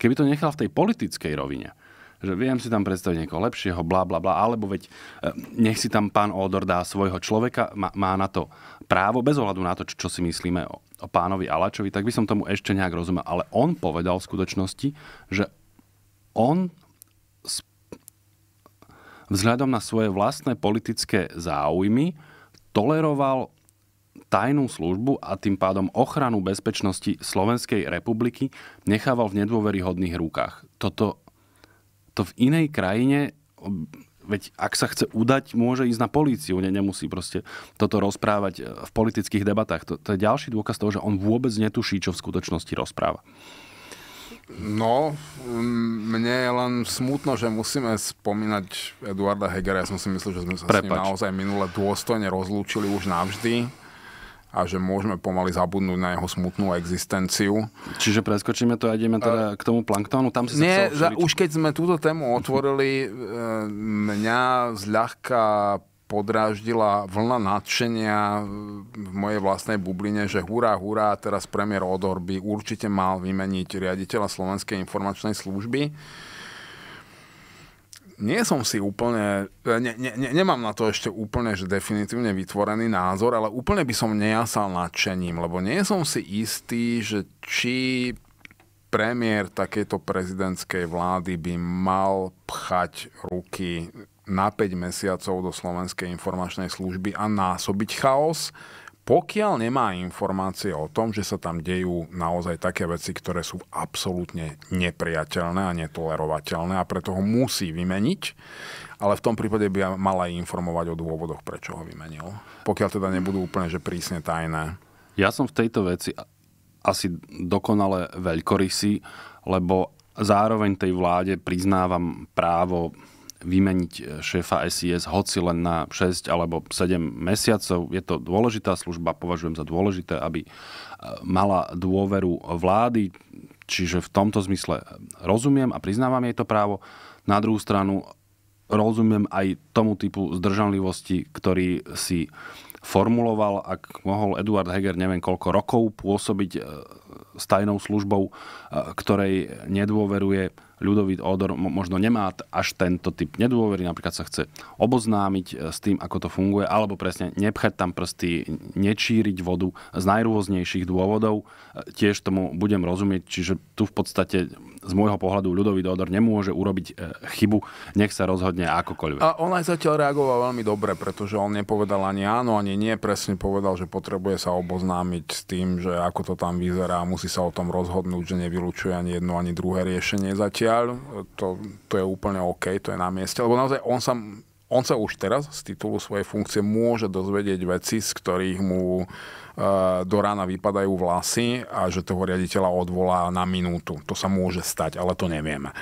keby to nechal v tej politickej rovine, že viem si tam predstaviť niekoho lepšieho, bla bla bla, alebo veď e, nech si tam pán Odor dá svojho človeka, má, má na to právo, bez ohľadu na to, čo, čo si myslíme o, o pánovi Alačovi, tak by som tomu ešte nejak rozumel. Ale on povedal v skutočnosti, že on vzhľadom na svoje vlastné politické záujmy toleroval tajnú službu a tým pádom ochranu bezpečnosti Slovenskej republiky nechával v nedôveryhodných rukách. Toto to v inej krajine veď ak sa chce udať, môže ísť na políciu, ne, nemusí proste toto rozprávať e, v politických debatách. To, to je ďalší dôkaz toho, že on vôbec netuší, čo v skutočnosti rozpráva. No, mne je len smutno, že musíme spomínať Eduarda Hegera. Ja som si myslel, že sme sa Prepač. s ním naozaj minule dôstojne rozlúčili už navždy a že môžeme pomaly zabudnúť na jeho smutnú existenciu. Čiže preskočíme to a ideme teda uh, k tomu planktónu? Tam si nie, za, už keď sme túto tému otvorili, e, mňa zľahka podráždila vlna nadšenia v mojej vlastnej bubline, že hurá, hurá, teraz premiér by určite mal vymeniť riaditeľa Slovenskej informačnej služby nie som si úplne, e, ne, ne, ne, nemám na to ešte úplne, že definitívne vytvorený názor, ale úplne by som nejasal nadšením, lebo nie som si istý, že či premiér takejto prezidentskej vlády by mal pchať ruky na 5 mesiacov do Slovenskej informačnej služby a násobiť chaos, pokiaľ nemá informácie o tom, že sa tam dejú naozaj také veci, ktoré sú absolútne nepriateľné a netolerovateľné a preto ho musí vymeniť, ale v tom prípade by mala aj informovať o dôvodoch, prečo ho vymenil. Pokiaľ teda nebudú úplne že prísne tajné. Ja som v tejto veci asi dokonale veľkorysý, lebo zároveň tej vláde priznávam právo vymeniť e, šéfa SIS hoci len na 6 alebo 7 mesiacov. Je to dôležitá služba, považujem za dôležité, aby e, mala dôveru vlády, čiže v tomto zmysle e, rozumiem a priznávam jej to právo. Na druhú stranu rozumiem aj tomu typu zdržanlivosti, ktorý si formuloval, ak mohol Eduard Heger neviem koľko rokov pôsobiť s tajnou službou, e, ktorej nedôveruje ľudový Odor, možno nemá až tento typ nedôvery, napríklad sa chce oboznámiť e, s tým, ako to funguje, alebo presne nepchať tam prsty, nečíriť vodu z najrôznejších dôvodov. E, tiež tomu budem rozumieť, čiže tu v podstate z môjho pohľadu ľudový Odor nemôže urobiť chybu, nech sa rozhodne akokoľvek. A on aj zatiaľ reagoval veľmi dobre, pretože on nepovedal ani áno, ani nie, presne povedal, že potrebuje sa oboznámiť s tým, že ako to tam vyzerá, musí sa o tom rozhodnúť, že nevylučuje ani jedno, ani druhé riešenie zatiaľ. To, to je úplne OK, to je na mieste. Lebo naozaj on sa, on sa už teraz z titulu svojej funkcie môže dozvedieť veci, z ktorých mu e, do rána vypadajú vlasy a že toho riaditeľa odvolá na minútu. To sa môže stať, ale to nevieme.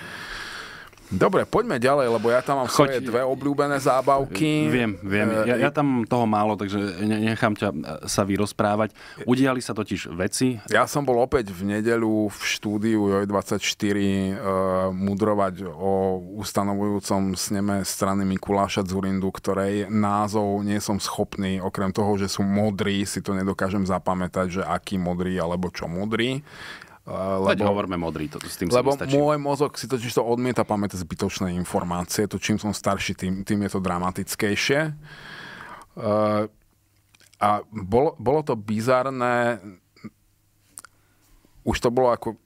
Dobre, poďme ďalej, lebo ja tam mám Choď. svoje dve obľúbené zábavky. Viem, viem. E, ja, ja tam toho málo, takže nechám ťa e, sa vyrozprávať. Udiali sa totiž veci. Ja som bol opäť v nedeľu v štúdiu JOJ24 e, mudrovať o ustanovujúcom sneme strany Mikuláša Zurindu, ktorej názov nie som schopný, okrem toho, že sú modrí, si to nedokážem zapamätať, že aký modrý alebo čo modrý. Lebo, Teď hovorme modrý, to, s tým Lebo môj mozog si totiž to odmieta pamätať zbytočné informácie, to čím som starší, tým, tým je to dramatickejšie. Uh, a bolo, bolo to bizarné, už to bolo ako,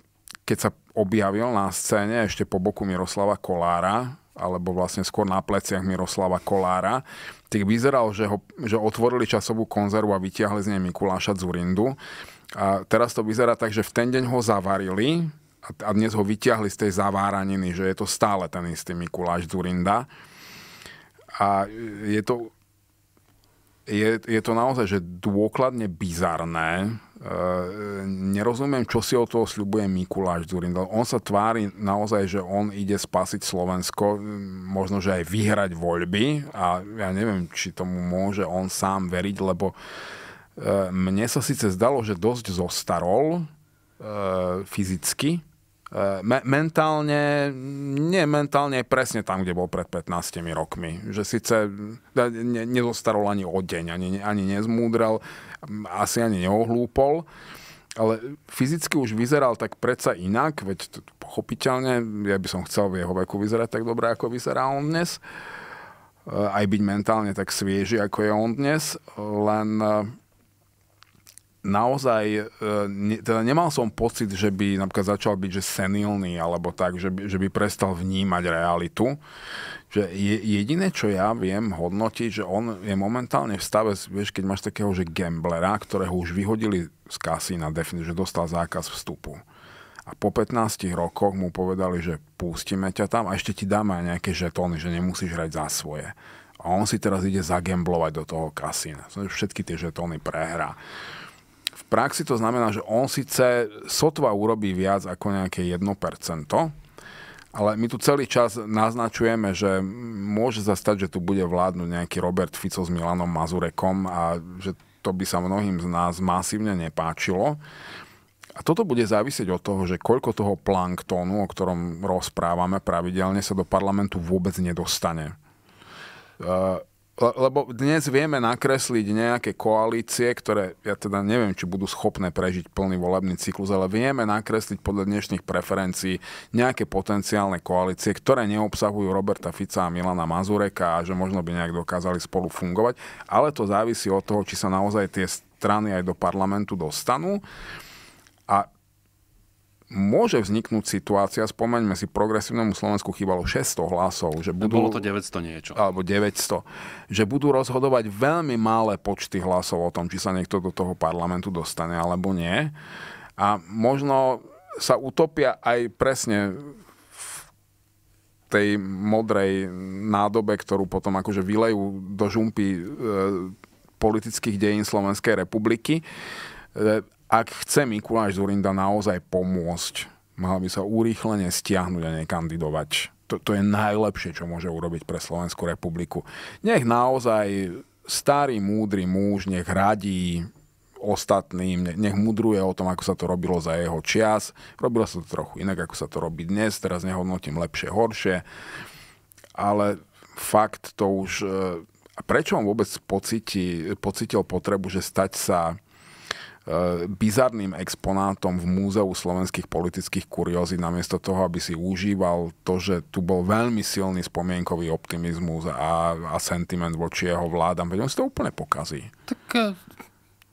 keď sa objavil na scéne ešte po boku Miroslava Kolára, alebo vlastne skôr na pleciach Miroslava Kolára, tak vyzeral, že, ho, že otvorili časovú konzervu a vytiahli z nej Mikuláša Zurindu a teraz to vyzerá tak, že v ten deň ho zavarili a, a dnes ho vyťahli z tej zaváraniny, že je to stále ten istý Mikuláš Zurinda. A je to, je, je to naozaj, že dôkladne bizarné. E, nerozumiem, čo si od toho sľubuje Mikuláš Zurinda. On sa tvári naozaj, že on ide spasiť Slovensko, možno, že aj vyhrať voľby a ja neviem, či tomu môže on sám veriť, lebo Ehm, mne sa síce zdalo, že dosť zostarol ehm, fyzicky, ehm, me- mentálne, nie mentálne, presne tam, kde bol pred 15 rokmi. Že síce ne- nezostarol ani o deň, ani, ani nezmúdral, asi ani neohlúpol, ale fyzicky už vyzeral tak predsa inak, veď to, pochopiteľne, ja by som chcel v jeho veku vyzerať tak dobre, ako vyzerá on dnes, aj byť mentálne tak svieži, ako je on dnes, len naozaj e, ne, teda nemal som pocit, že by napríklad začal byť že senilný alebo tak, že by, že by prestal vnímať realitu. Že je, jediné, čo ja viem hodnotiť, že on je momentálne v stave, vieš, keď máš takého, že gamblera, ktorého už vyhodili z kasína, definitívne, že dostal zákaz vstupu. A po 15 rokoch mu povedali, že pustíme ťa tam a ešte ti dáme aj nejaké žetóny, že nemusíš hrať za svoje. A on si teraz ide zagemblovať do toho kasína. Všetky tie žetóny prehrá praxi to znamená, že on síce sotva urobí viac ako nejaké 1%, ale my tu celý čas naznačujeme, že môže sa stať, že tu bude vládnuť nejaký Robert Fico s Milanom Mazurekom a že to by sa mnohým z nás masívne nepáčilo. A toto bude závisieť od toho, že koľko toho planktónu, o ktorom rozprávame pravidelne, sa do parlamentu vôbec nedostane. E, lebo dnes vieme nakresliť nejaké koalície, ktoré, ja teda neviem, či budú schopné prežiť plný volebný cyklus, ale vieme nakresliť podľa dnešných preferencií nejaké potenciálne koalície, ktoré neobsahujú Roberta Fica a Milana Mazureka a že možno by nejak dokázali spolu fungovať, ale to závisí od toho, či sa naozaj tie strany aj do parlamentu dostanú. A môže vzniknúť situácia, spomeňme si, progresívnemu Slovensku chýbalo 600 hlasov. Že budú, Bolo to 900 niečo. Alebo 900. Že budú rozhodovať veľmi malé počty hlasov o tom, či sa niekto do toho parlamentu dostane alebo nie. A možno sa utopia aj presne v tej modrej nádobe, ktorú potom akože vylejú do žumpy e, politických dejín Slovenskej republiky e, ak chce Mikuláš Zurinda naozaj pomôcť, mal by sa urýchlene stiahnuť a nekandidovať. To, to je najlepšie, čo môže urobiť pre Slovenskú republiku. Nech naozaj starý, múdry muž, nech radí ostatným, nech mudruje o tom, ako sa to robilo za jeho čias. Robilo sa to trochu inak, ako sa to robí dnes, teraz nehodnotím lepšie, horšie, ale fakt to už... E, prečo on vôbec pocíti, pocítil potrebu, že stať sa Eh, bizarným exponátom v Múzeu slovenských politických kuriózy, namiesto toho, aby si užíval to, že tu bol veľmi silný spomienkový optimizmus a, a sentiment voči jeho vládam. Veď on si to úplne pokazí. Tak eh,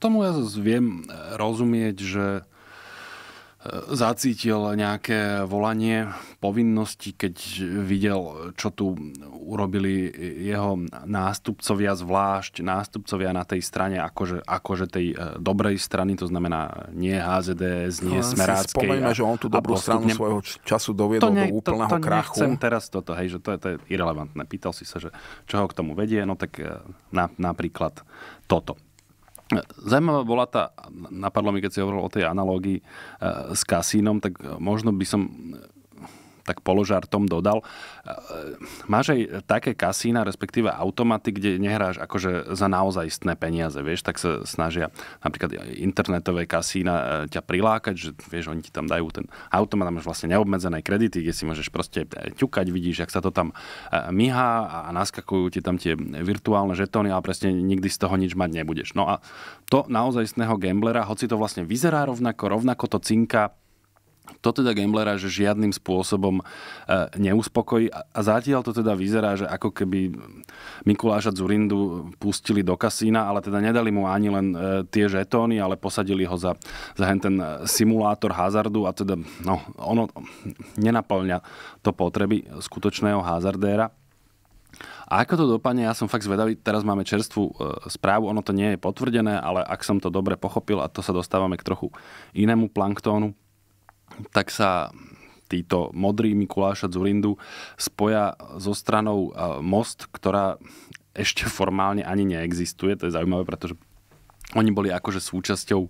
tomu ja viem eh, rozumieť, že zacítil nejaké volanie povinnosti, keď videl, čo tu urobili jeho nástupcovia, zvlášť nástupcovia na tej strane, akože, akože tej e, dobrej strany, to znamená nie HZDS, nie no, Smeráckej. Spomeňme, že on tú dobrú postupne, stranu svojho času doviedol to nie, do úplného to, to krachu. Nechcem teraz toto, hej, že to, je, to je irrelevantné. Pýtal si sa, že čo ho k tomu vedie, no tak e, na, napríklad toto. Zajímavá bola tá, napadlo mi, keď si hovoril o tej analógii eh, s kasínom, tak možno by som tak položartom dodal. E, máš aj také kasína, respektíve automaty, kde nehráš akože za naozaj istné peniaze, vieš, tak sa snažia napríklad internetové kasína e, ťa prilákať, že vieš, oni ti tam dajú ten automat, tam máš vlastne neobmedzené kredity, kde si môžeš proste ťukať, vidíš, ak sa to tam e, myhá a naskakujú ti tam tie virtuálne žetóny, ale presne nikdy z toho nič mať nebudeš. No a to naozaj istného gamblera, hoci to vlastne vyzerá rovnako, rovnako to cinka, to teda gamblera, že žiadnym spôsobom e, neuspokojí a zatiaľ to teda vyzerá, že ako keby Mikuláša Zurindu pustili do kasína, ale teda nedali mu ani len e, tie žetóny, ale posadili ho za, za ten e, simulátor hazardu a teda no, ono nenaplňa to potreby skutočného hazardéra. A ako to dopadne, ja som fakt zvedavý, teraz máme čerstvú správu, ono to nie je potvrdené, ale ak som to dobre pochopil, a to sa dostávame k trochu inému planktónu, tak sa títo modrí Mikuláša Zurindu spoja so stranou e, Most, ktorá ešte formálne ani neexistuje. To je zaujímavé, pretože oni boli akože súčasťou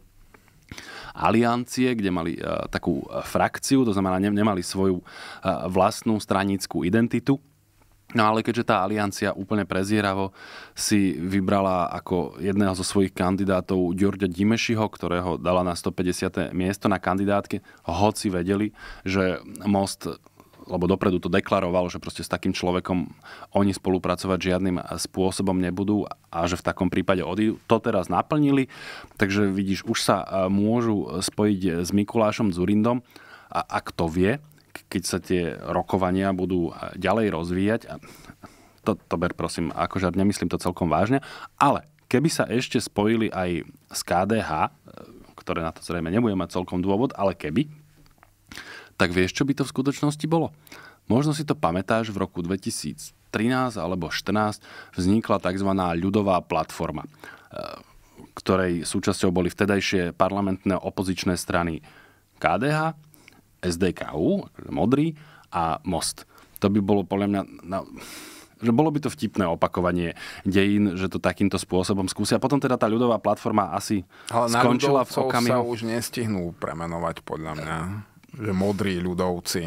aliancie, kde mali e, takú e, frakciu, to znamená nemali svoju vlastnú stranickú identitu. No ale keďže tá aliancia úplne prezieravo si vybrala ako jedného zo svojich kandidátov Ďorďa Dimešiho, ktorého dala na 150. miesto na kandidátke, hoci vedeli, že Most lebo dopredu to deklaroval, že proste s takým človekom oni spolupracovať žiadnym spôsobom nebudú a že v takom prípade odídu. To teraz naplnili, takže vidíš, už sa e, môžu spojiť s Mikulášom Zurindom a, ak to vie, keď sa tie rokovania budú ďalej rozvíjať, to, to ber prosím, akože nemyslím to celkom vážne, ale keby sa ešte spojili aj s KDH, e, ktoré na to zrejme nebude mať celkom dôvod, ale keby, tak vieš, čo by to v skutočnosti bolo? Možno si to pamätáš, v roku 2013 alebo 14 vznikla tzv. ľudová platforma, e, ktorej súčasťou boli vtedajšie parlamentné opozičné strany KDH, SDKU, akože modrý, a most. To by bolo podľa mňa... Na, že bolo by to vtipné opakovanie dejín, že to takýmto spôsobom skúsia. Potom teda tá ľudová platforma asi Ale skončila v okamihu. sa už nestihnú premenovať podľa mňa, že modrí ľudovci.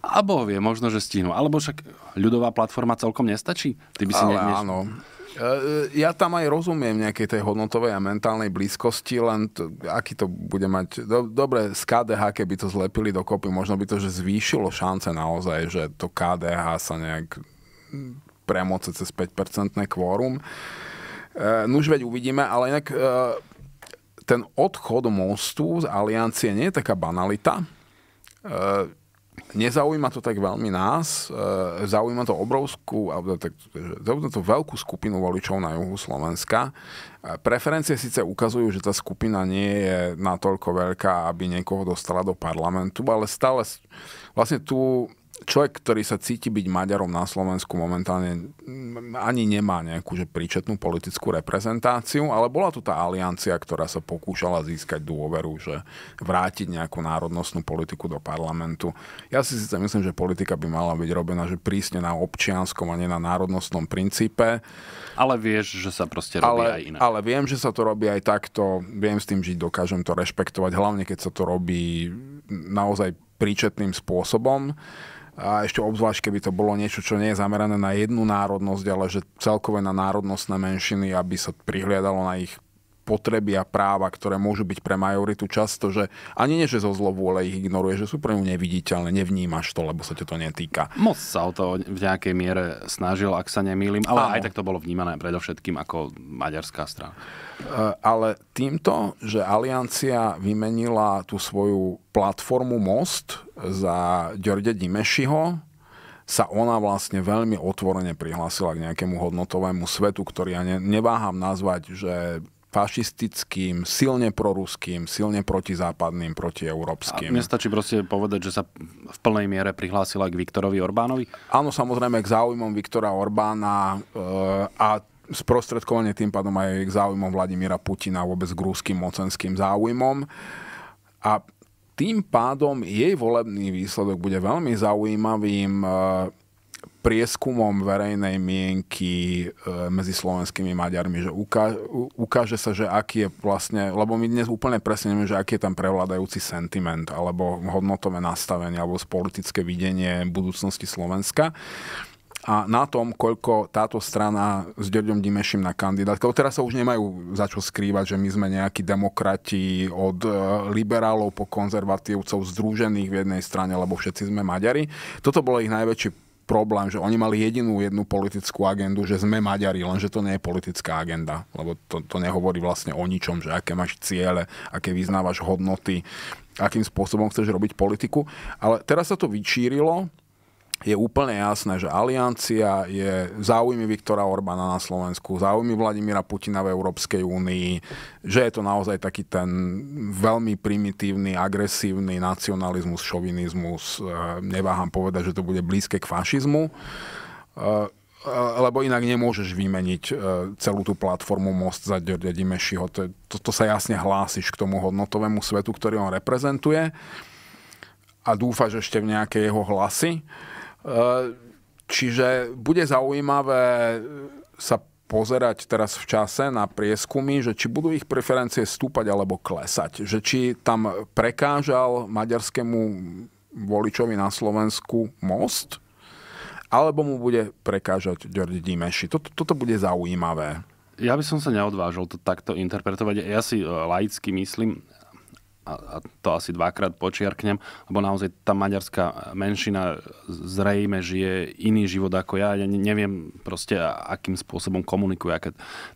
Abo vie, možno, že stihnú. Alebo však ľudová platforma celkom nestačí. Ty by si Ale ne, ne... áno, E, e, ja tam aj rozumiem nejakej tej hodnotovej a mentálnej blízkosti, len to, aký to bude mať... Do, dobre, z KDH, keby to zlepili dokopy, možno by to že zvýšilo šance naozaj, že to KDH sa nejak premoce cez 5 kvórum. E, nuž no veď uvidíme, ale inak e, ten odchod Mostu z Aliancie nie je taká banalita. E, Nezaujíma to tak veľmi nás, e, zaujíma to obrovskú, alebo tak, zaujíma to veľkú skupinu voličov na juhu Slovenska. E, preferencie síce ukazujú, že tá skupina nie je natoľko veľká, aby niekoho dostala do parlamentu, ale stále vlastne tu človek, ktorý sa cíti byť Maďarom na Slovensku momentálne ani nemá nejakú že príčetnú politickú reprezentáciu, ale bola tu tá aliancia, ktorá sa pokúšala získať dôveru, že vrátiť nejakú národnostnú politiku do parlamentu. Ja si síce myslím, že politika by mala byť robená že prísne na občianskom a nie na národnostnom princípe. Ale vieš, že sa proste robí ale, aj inak. Ale viem, že sa to robí aj takto, viem s tým žiť, dokážem to rešpektovať, hlavne keď sa to robí naozaj príčetným spôsobom a ešte obzvlášť, keby to bolo niečo, čo nie je zamerané na jednu národnosť, ale že celkové na národnostné menšiny, aby sa prihliadalo na ich potreby a práva, ktoré môžu byť pre majoritu často, že ani nie, že zo zlovôle ich ignoruje, že sú pre ňu neviditeľné, nevnímaš to, lebo sa ťa to netýka. Moc sa o to v nejakej miere snažil, ak sa nemýlim, ale Áno. aj tak to bolo vnímané predovšetkým ako maďarská strana. E, ale týmto, že Aliancia vymenila tú svoju platformu Most za Ďorde Dimešiho, sa ona vlastne veľmi otvorene prihlásila k nejakému hodnotovému svetu, ktorý ja neváham nazvať, že fašistickým, silne proruským, silne protizápadným, protieurópskym. A stačí proste povedať, že sa v plnej miere prihlásila k Viktorovi Orbánovi? Áno, samozrejme k záujmom Viktora Orbána eh, a sprostredkovane tým pádom aj k záujmom Vladimíra Putina, vôbec k rúským mocenským záujmom. A tým pádom jej volebný výsledok bude veľmi zaujímavým eh, prieskumom verejnej mienky eh, medzi slovenskými Maďarmi, že ukáže sa, že aký je vlastne, lebo my dnes úplne presne nevieme, že aký je tam prevládajúci sentiment alebo hodnotové nastavenie alebo politické videnie budúcnosti Slovenska a na tom, koľko táto strana s Ďorďom Dimešim na kandidátke, teraz sa už nemajú za čo skrývať, že my sme nejakí demokrati od eh, liberálov po konzervatívcov združených v jednej strane, lebo všetci sme Maďari. Toto bolo ich najväčší problém, že oni mali jedinú jednu politickú agendu, že sme Maďari, lenže to nie je politická agenda, lebo to, to nehovorí vlastne o ničom, že aké máš ciele, aké vyznávaš hodnoty, akým spôsobom chceš robiť politiku. Ale teraz sa to vyčírilo, je úplne jasné, že aliancia je záujmy Viktora Orbána na Slovensku, záujmy Vladimíra Putina v Európskej únii, že je to naozaj taký ten veľmi primitívny, agresívny nacionalizmus, šovinizmus, e, neváham povedať, že to bude blízke k fašizmu e, e, lebo inak nemôžeš vymeniť celú tú platformu Most za Ďordia Dimešiho. To, to, to sa jasne hlásiš k tomu hodnotovému svetu, ktorý on reprezentuje a dúfaš ešte v nejaké jeho hlasy. Eh, čiže bude zaujímavé eh, sa pozerať teraz v čase na prieskumy, že či budú ich preferencie stúpať alebo klesať. Že či tam prekážal maďarskému voličovi na Slovensku most, alebo mu bude prekážať Ďordi Dimeši. Toto, toto bude zaujímavé. Ja by som sa neodvážil to takto interpretovať. Ja si eh, laicky myslím, a to asi dvakrát počiarknem, lebo naozaj tá maďarská menšina zrejme žije iný život ako ja. Ja neviem proste, akým spôsobom komunikuje, aké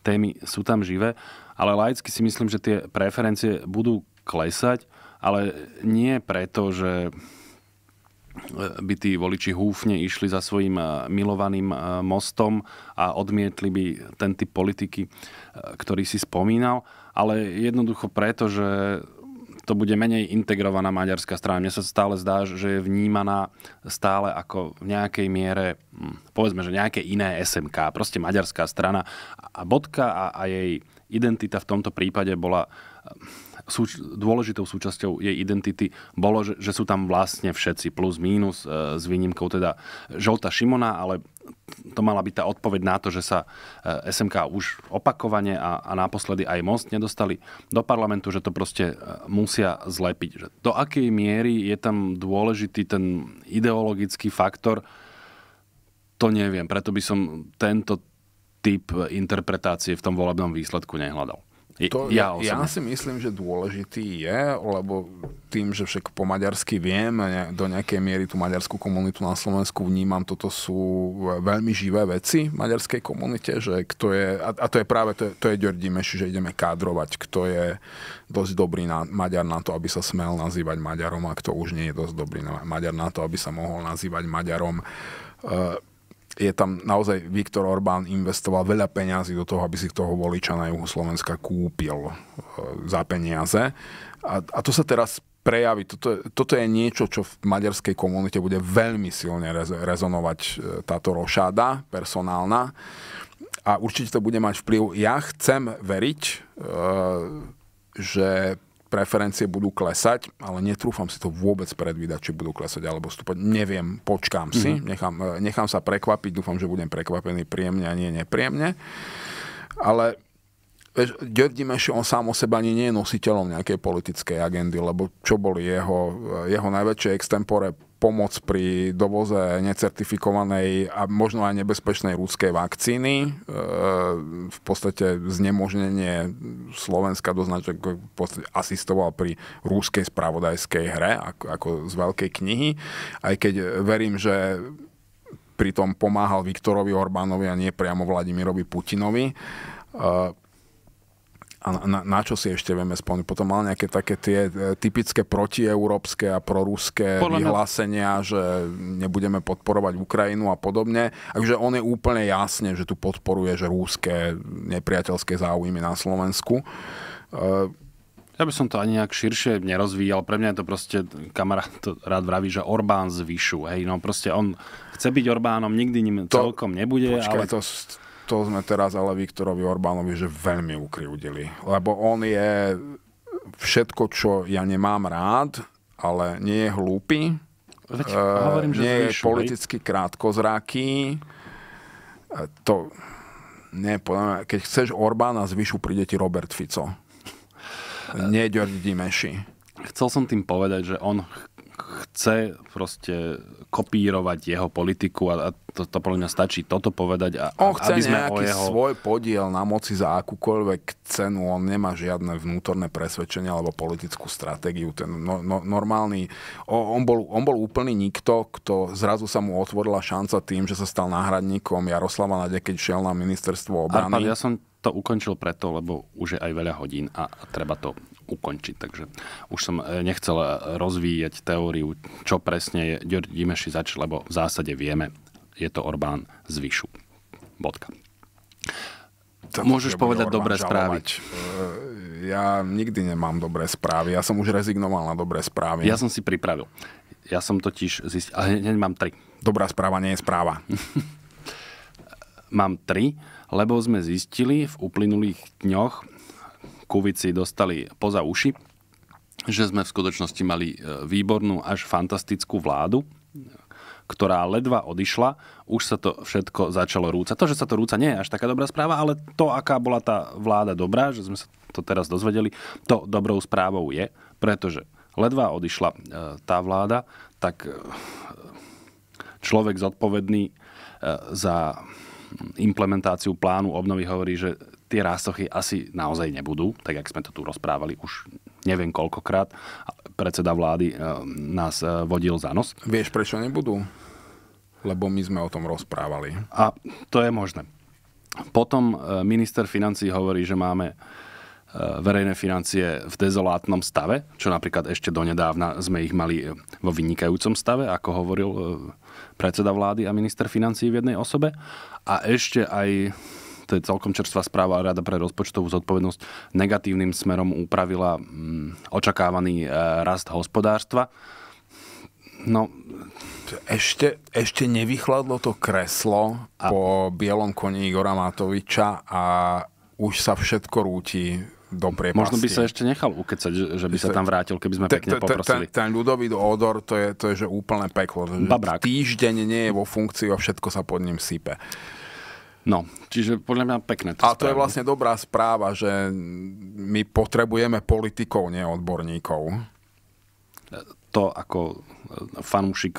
témy sú tam živé, ale laicky si myslím, že tie preferencie budú klesať, ale nie preto, že e, by tí voliči húfne išli za svojim e, milovaným e, mostom a odmietli by ten typ politiky, ktorý si spomínal, ale jednoducho preto, že to bude menej integrovaná maďarská strana. Mne sa stále zdá, že je vnímaná stále ako v nejakej miere, hm, povedzme, že nejaké iné SMK, proste maďarská strana. A bodka a, a jej identita v tomto prípade bola hm, súč- dôležitou súčasťou jej identity bolo, že, že sú tam vlastne všetci plus mínus e, s výnimkou teda Žolta Šimona, ale to mala byť tá odpoveď na to, že sa e, SMK už opakovane a, a naposledy aj most nedostali do parlamentu, že to proste e, musia zlepiť. Že do akej miery je tam dôležitý ten ideologický faktor, to neviem. Preto by som tento typ interpretácie v tom volebnom výsledku nehľadal. To, ja, ja, ja si myslím, že dôležitý je, lebo tým, že však po maďarsky viem, do nejakej miery tú maďarskú komunitu na Slovensku vnímam, toto sú veľmi živé veci v maďarskej komunite, že kto je, a, a to je práve, to je, to je Ďordi Meši, že ideme kádrovať, kto je dosť dobrý na, Maďar na to, aby sa smel nazývať Maďarom a kto už nie je dosť dobrý na, Maďar na to, aby sa mohol nazývať Maďarom. Uh, je tam naozaj Viktor Orbán investoval veľa peňazí do toho, aby si toho voliča na juhu Slovenska kúpil e, za peniaze. A, a to sa teraz prejaví. Toto, toto je niečo, čo v maďarskej komunite bude veľmi silne rezonovať e, táto rošáda personálna a určite to bude mať vplyv. Ja chcem veriť, e, že preferencie budú klesať, ale netrúfam si to vôbec predvídať, či budú klesať alebo stúpať. Neviem, počkám si, mm-hmm. nechám, e, nechám sa prekvapiť, dúfam, že budem prekvapený príjemne a nie nepríjemne. Ale vieš, Georgi Meši, on sám o seba ani nie je nositeľom nejakej politickej agendy, lebo čo boli jeho, e, jeho najväčšie extempore pomoc pri dovoze necertifikovanej a možno aj nebezpečnej ruskej vakcíny, e, v podstate znemožnenie Slovenska do značek asistoval pri rúskej spravodajskej hre, ako, ako z veľkej knihy, aj keď verím, že pritom pomáhal Viktorovi Orbánovi a nie priamo Vladimirovi Putinovi. E, a na, na čo si ešte vieme spomínať? Potom mal nejaké také tie e, typické protieurópske a proruské Podľa vyhlásenia, mňa... že nebudeme podporovať Ukrajinu a podobne. Takže on je úplne jasne, že tu podporuje že rúské nepriateľské záujmy na Slovensku. E, ja by som to ani nejak širšie nerozvíjal. Pre mňa je to proste, kamarát to rád vraví, že Orbán zvyšu. Hej, no proste on chce byť Orbánom, nikdy ním to, celkom nebude. Počkaj, ale... to to sme teraz ale Viktorovi Orbánovi že veľmi ukriudili. Lebo on je všetko, čo ja nemám rád, ale nie je hlúpy, Veď, e, hovorím, že nie je je politicky krátkozráky. E, to, nie, podľa keď chceš Orbána zvyšu, príde ti Robert Fico. Nie Ďorď Dimeši. Chcel som tým povedať, že on chce proste kopírovať jeho politiku a, to, to podľa mňa stačí toto povedať. A, on chce aby sme nejaký jeho... svoj podiel na moci za akúkoľvek cenu, on nemá žiadne vnútorné presvedčenie alebo politickú stratégiu. Ten no, no, normálny, on bol, on bol úplný nikto, kto zrazu sa mu otvorila šanca tým, že sa stal náhradníkom Jaroslava Nade, keď šiel na ministerstvo obrany. Arpad, ja som to ukončil preto, lebo už je aj veľa hodín a treba to ukončiť. Takže už som e, nechcel e, rozvíjať teóriu, čo presne je Ďorď Dimeši zač, lebo v zásade vieme, je to Orbán z Vyšu. Bodka. To Môžeš povedať dobré správy. E, ja nikdy nemám dobré správy. Ja som už rezignoval na dobré správy. Ja som si pripravil. Ja som totiž zistil... ale hneď mám tri. Dobrá správa nie je správa. mám tri, lebo sme zistili v uplynulých dňoch, Kuvici dostali poza uši, že sme v skutočnosti mali e, výbornú až fantastickú vládu, ktorá ledva odišla, už sa to všetko začalo rúca. To, že sa to rúca, nie je až taká dobrá správa, ale to, aká bola tá vláda dobrá, že sme sa to teraz dozvedeli, to dobrou správou je, pretože ledva odišla e, tá vláda, tak e, človek zodpovedný za implementáciu plánu obnovy hovorí, že tie rásochy asi naozaj nebudú, tak jak sme to tu rozprávali už neviem koľkokrát. Predseda vlády eh, nás eh, vodil za nos. Vieš, prečo nebudú? Lebo my sme o tom rozprávali. A to je možné. Potom eh, minister financí hovorí, že máme verejné financie v dezolátnom stave, čo napríklad ešte donedávna sme ich mali vo vynikajúcom stave, ako hovoril predseda vlády a minister financí v jednej osobe. A ešte aj to je celkom čerstvá správa, Rada pre rozpočtovú zodpovednosť negatívnym smerom upravila mm, očakávaný e, rast hospodárstva. No, ešte, ešte nevychladlo to kreslo a... po bielom koni Igora Matoviča a už sa všetko rúti do priepasti. Možno by sa ešte nechal ukecať, že by sa tam vrátil, keby sme pekne poprosili. Ten, ten ľudový odor, to je, to je že úplné peklo. Babrák. Týždeň nie je vo funkcii a všetko sa pod ním sype. No, čiže podľa mňa pekné to A to je vlastne dobrá správa, že my potrebujeme politikov, nie odborníkov. To ako e, fanúšik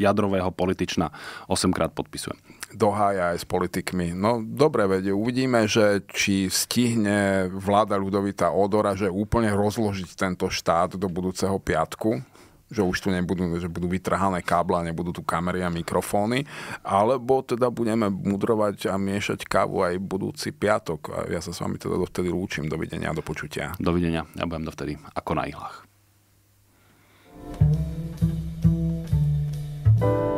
jadrového politična 8 krát podpisujem. Dohája aj s politikmi. No dobre, veď uvidíme, že či stihne vláda ľudovita Odora, že úplne rozložiť tento štát do budúceho piatku že už tu nebudú, že budú vytrhané kábla, nebudú tu kamery a mikrofóny, alebo teda budeme mudrovať a miešať kávu aj budúci piatok. A ja sa s vami teda dovtedy lúčim. Dovidenia a do počutia. Dovidenia. Ja budem dovtedy ako na ihlách. thank you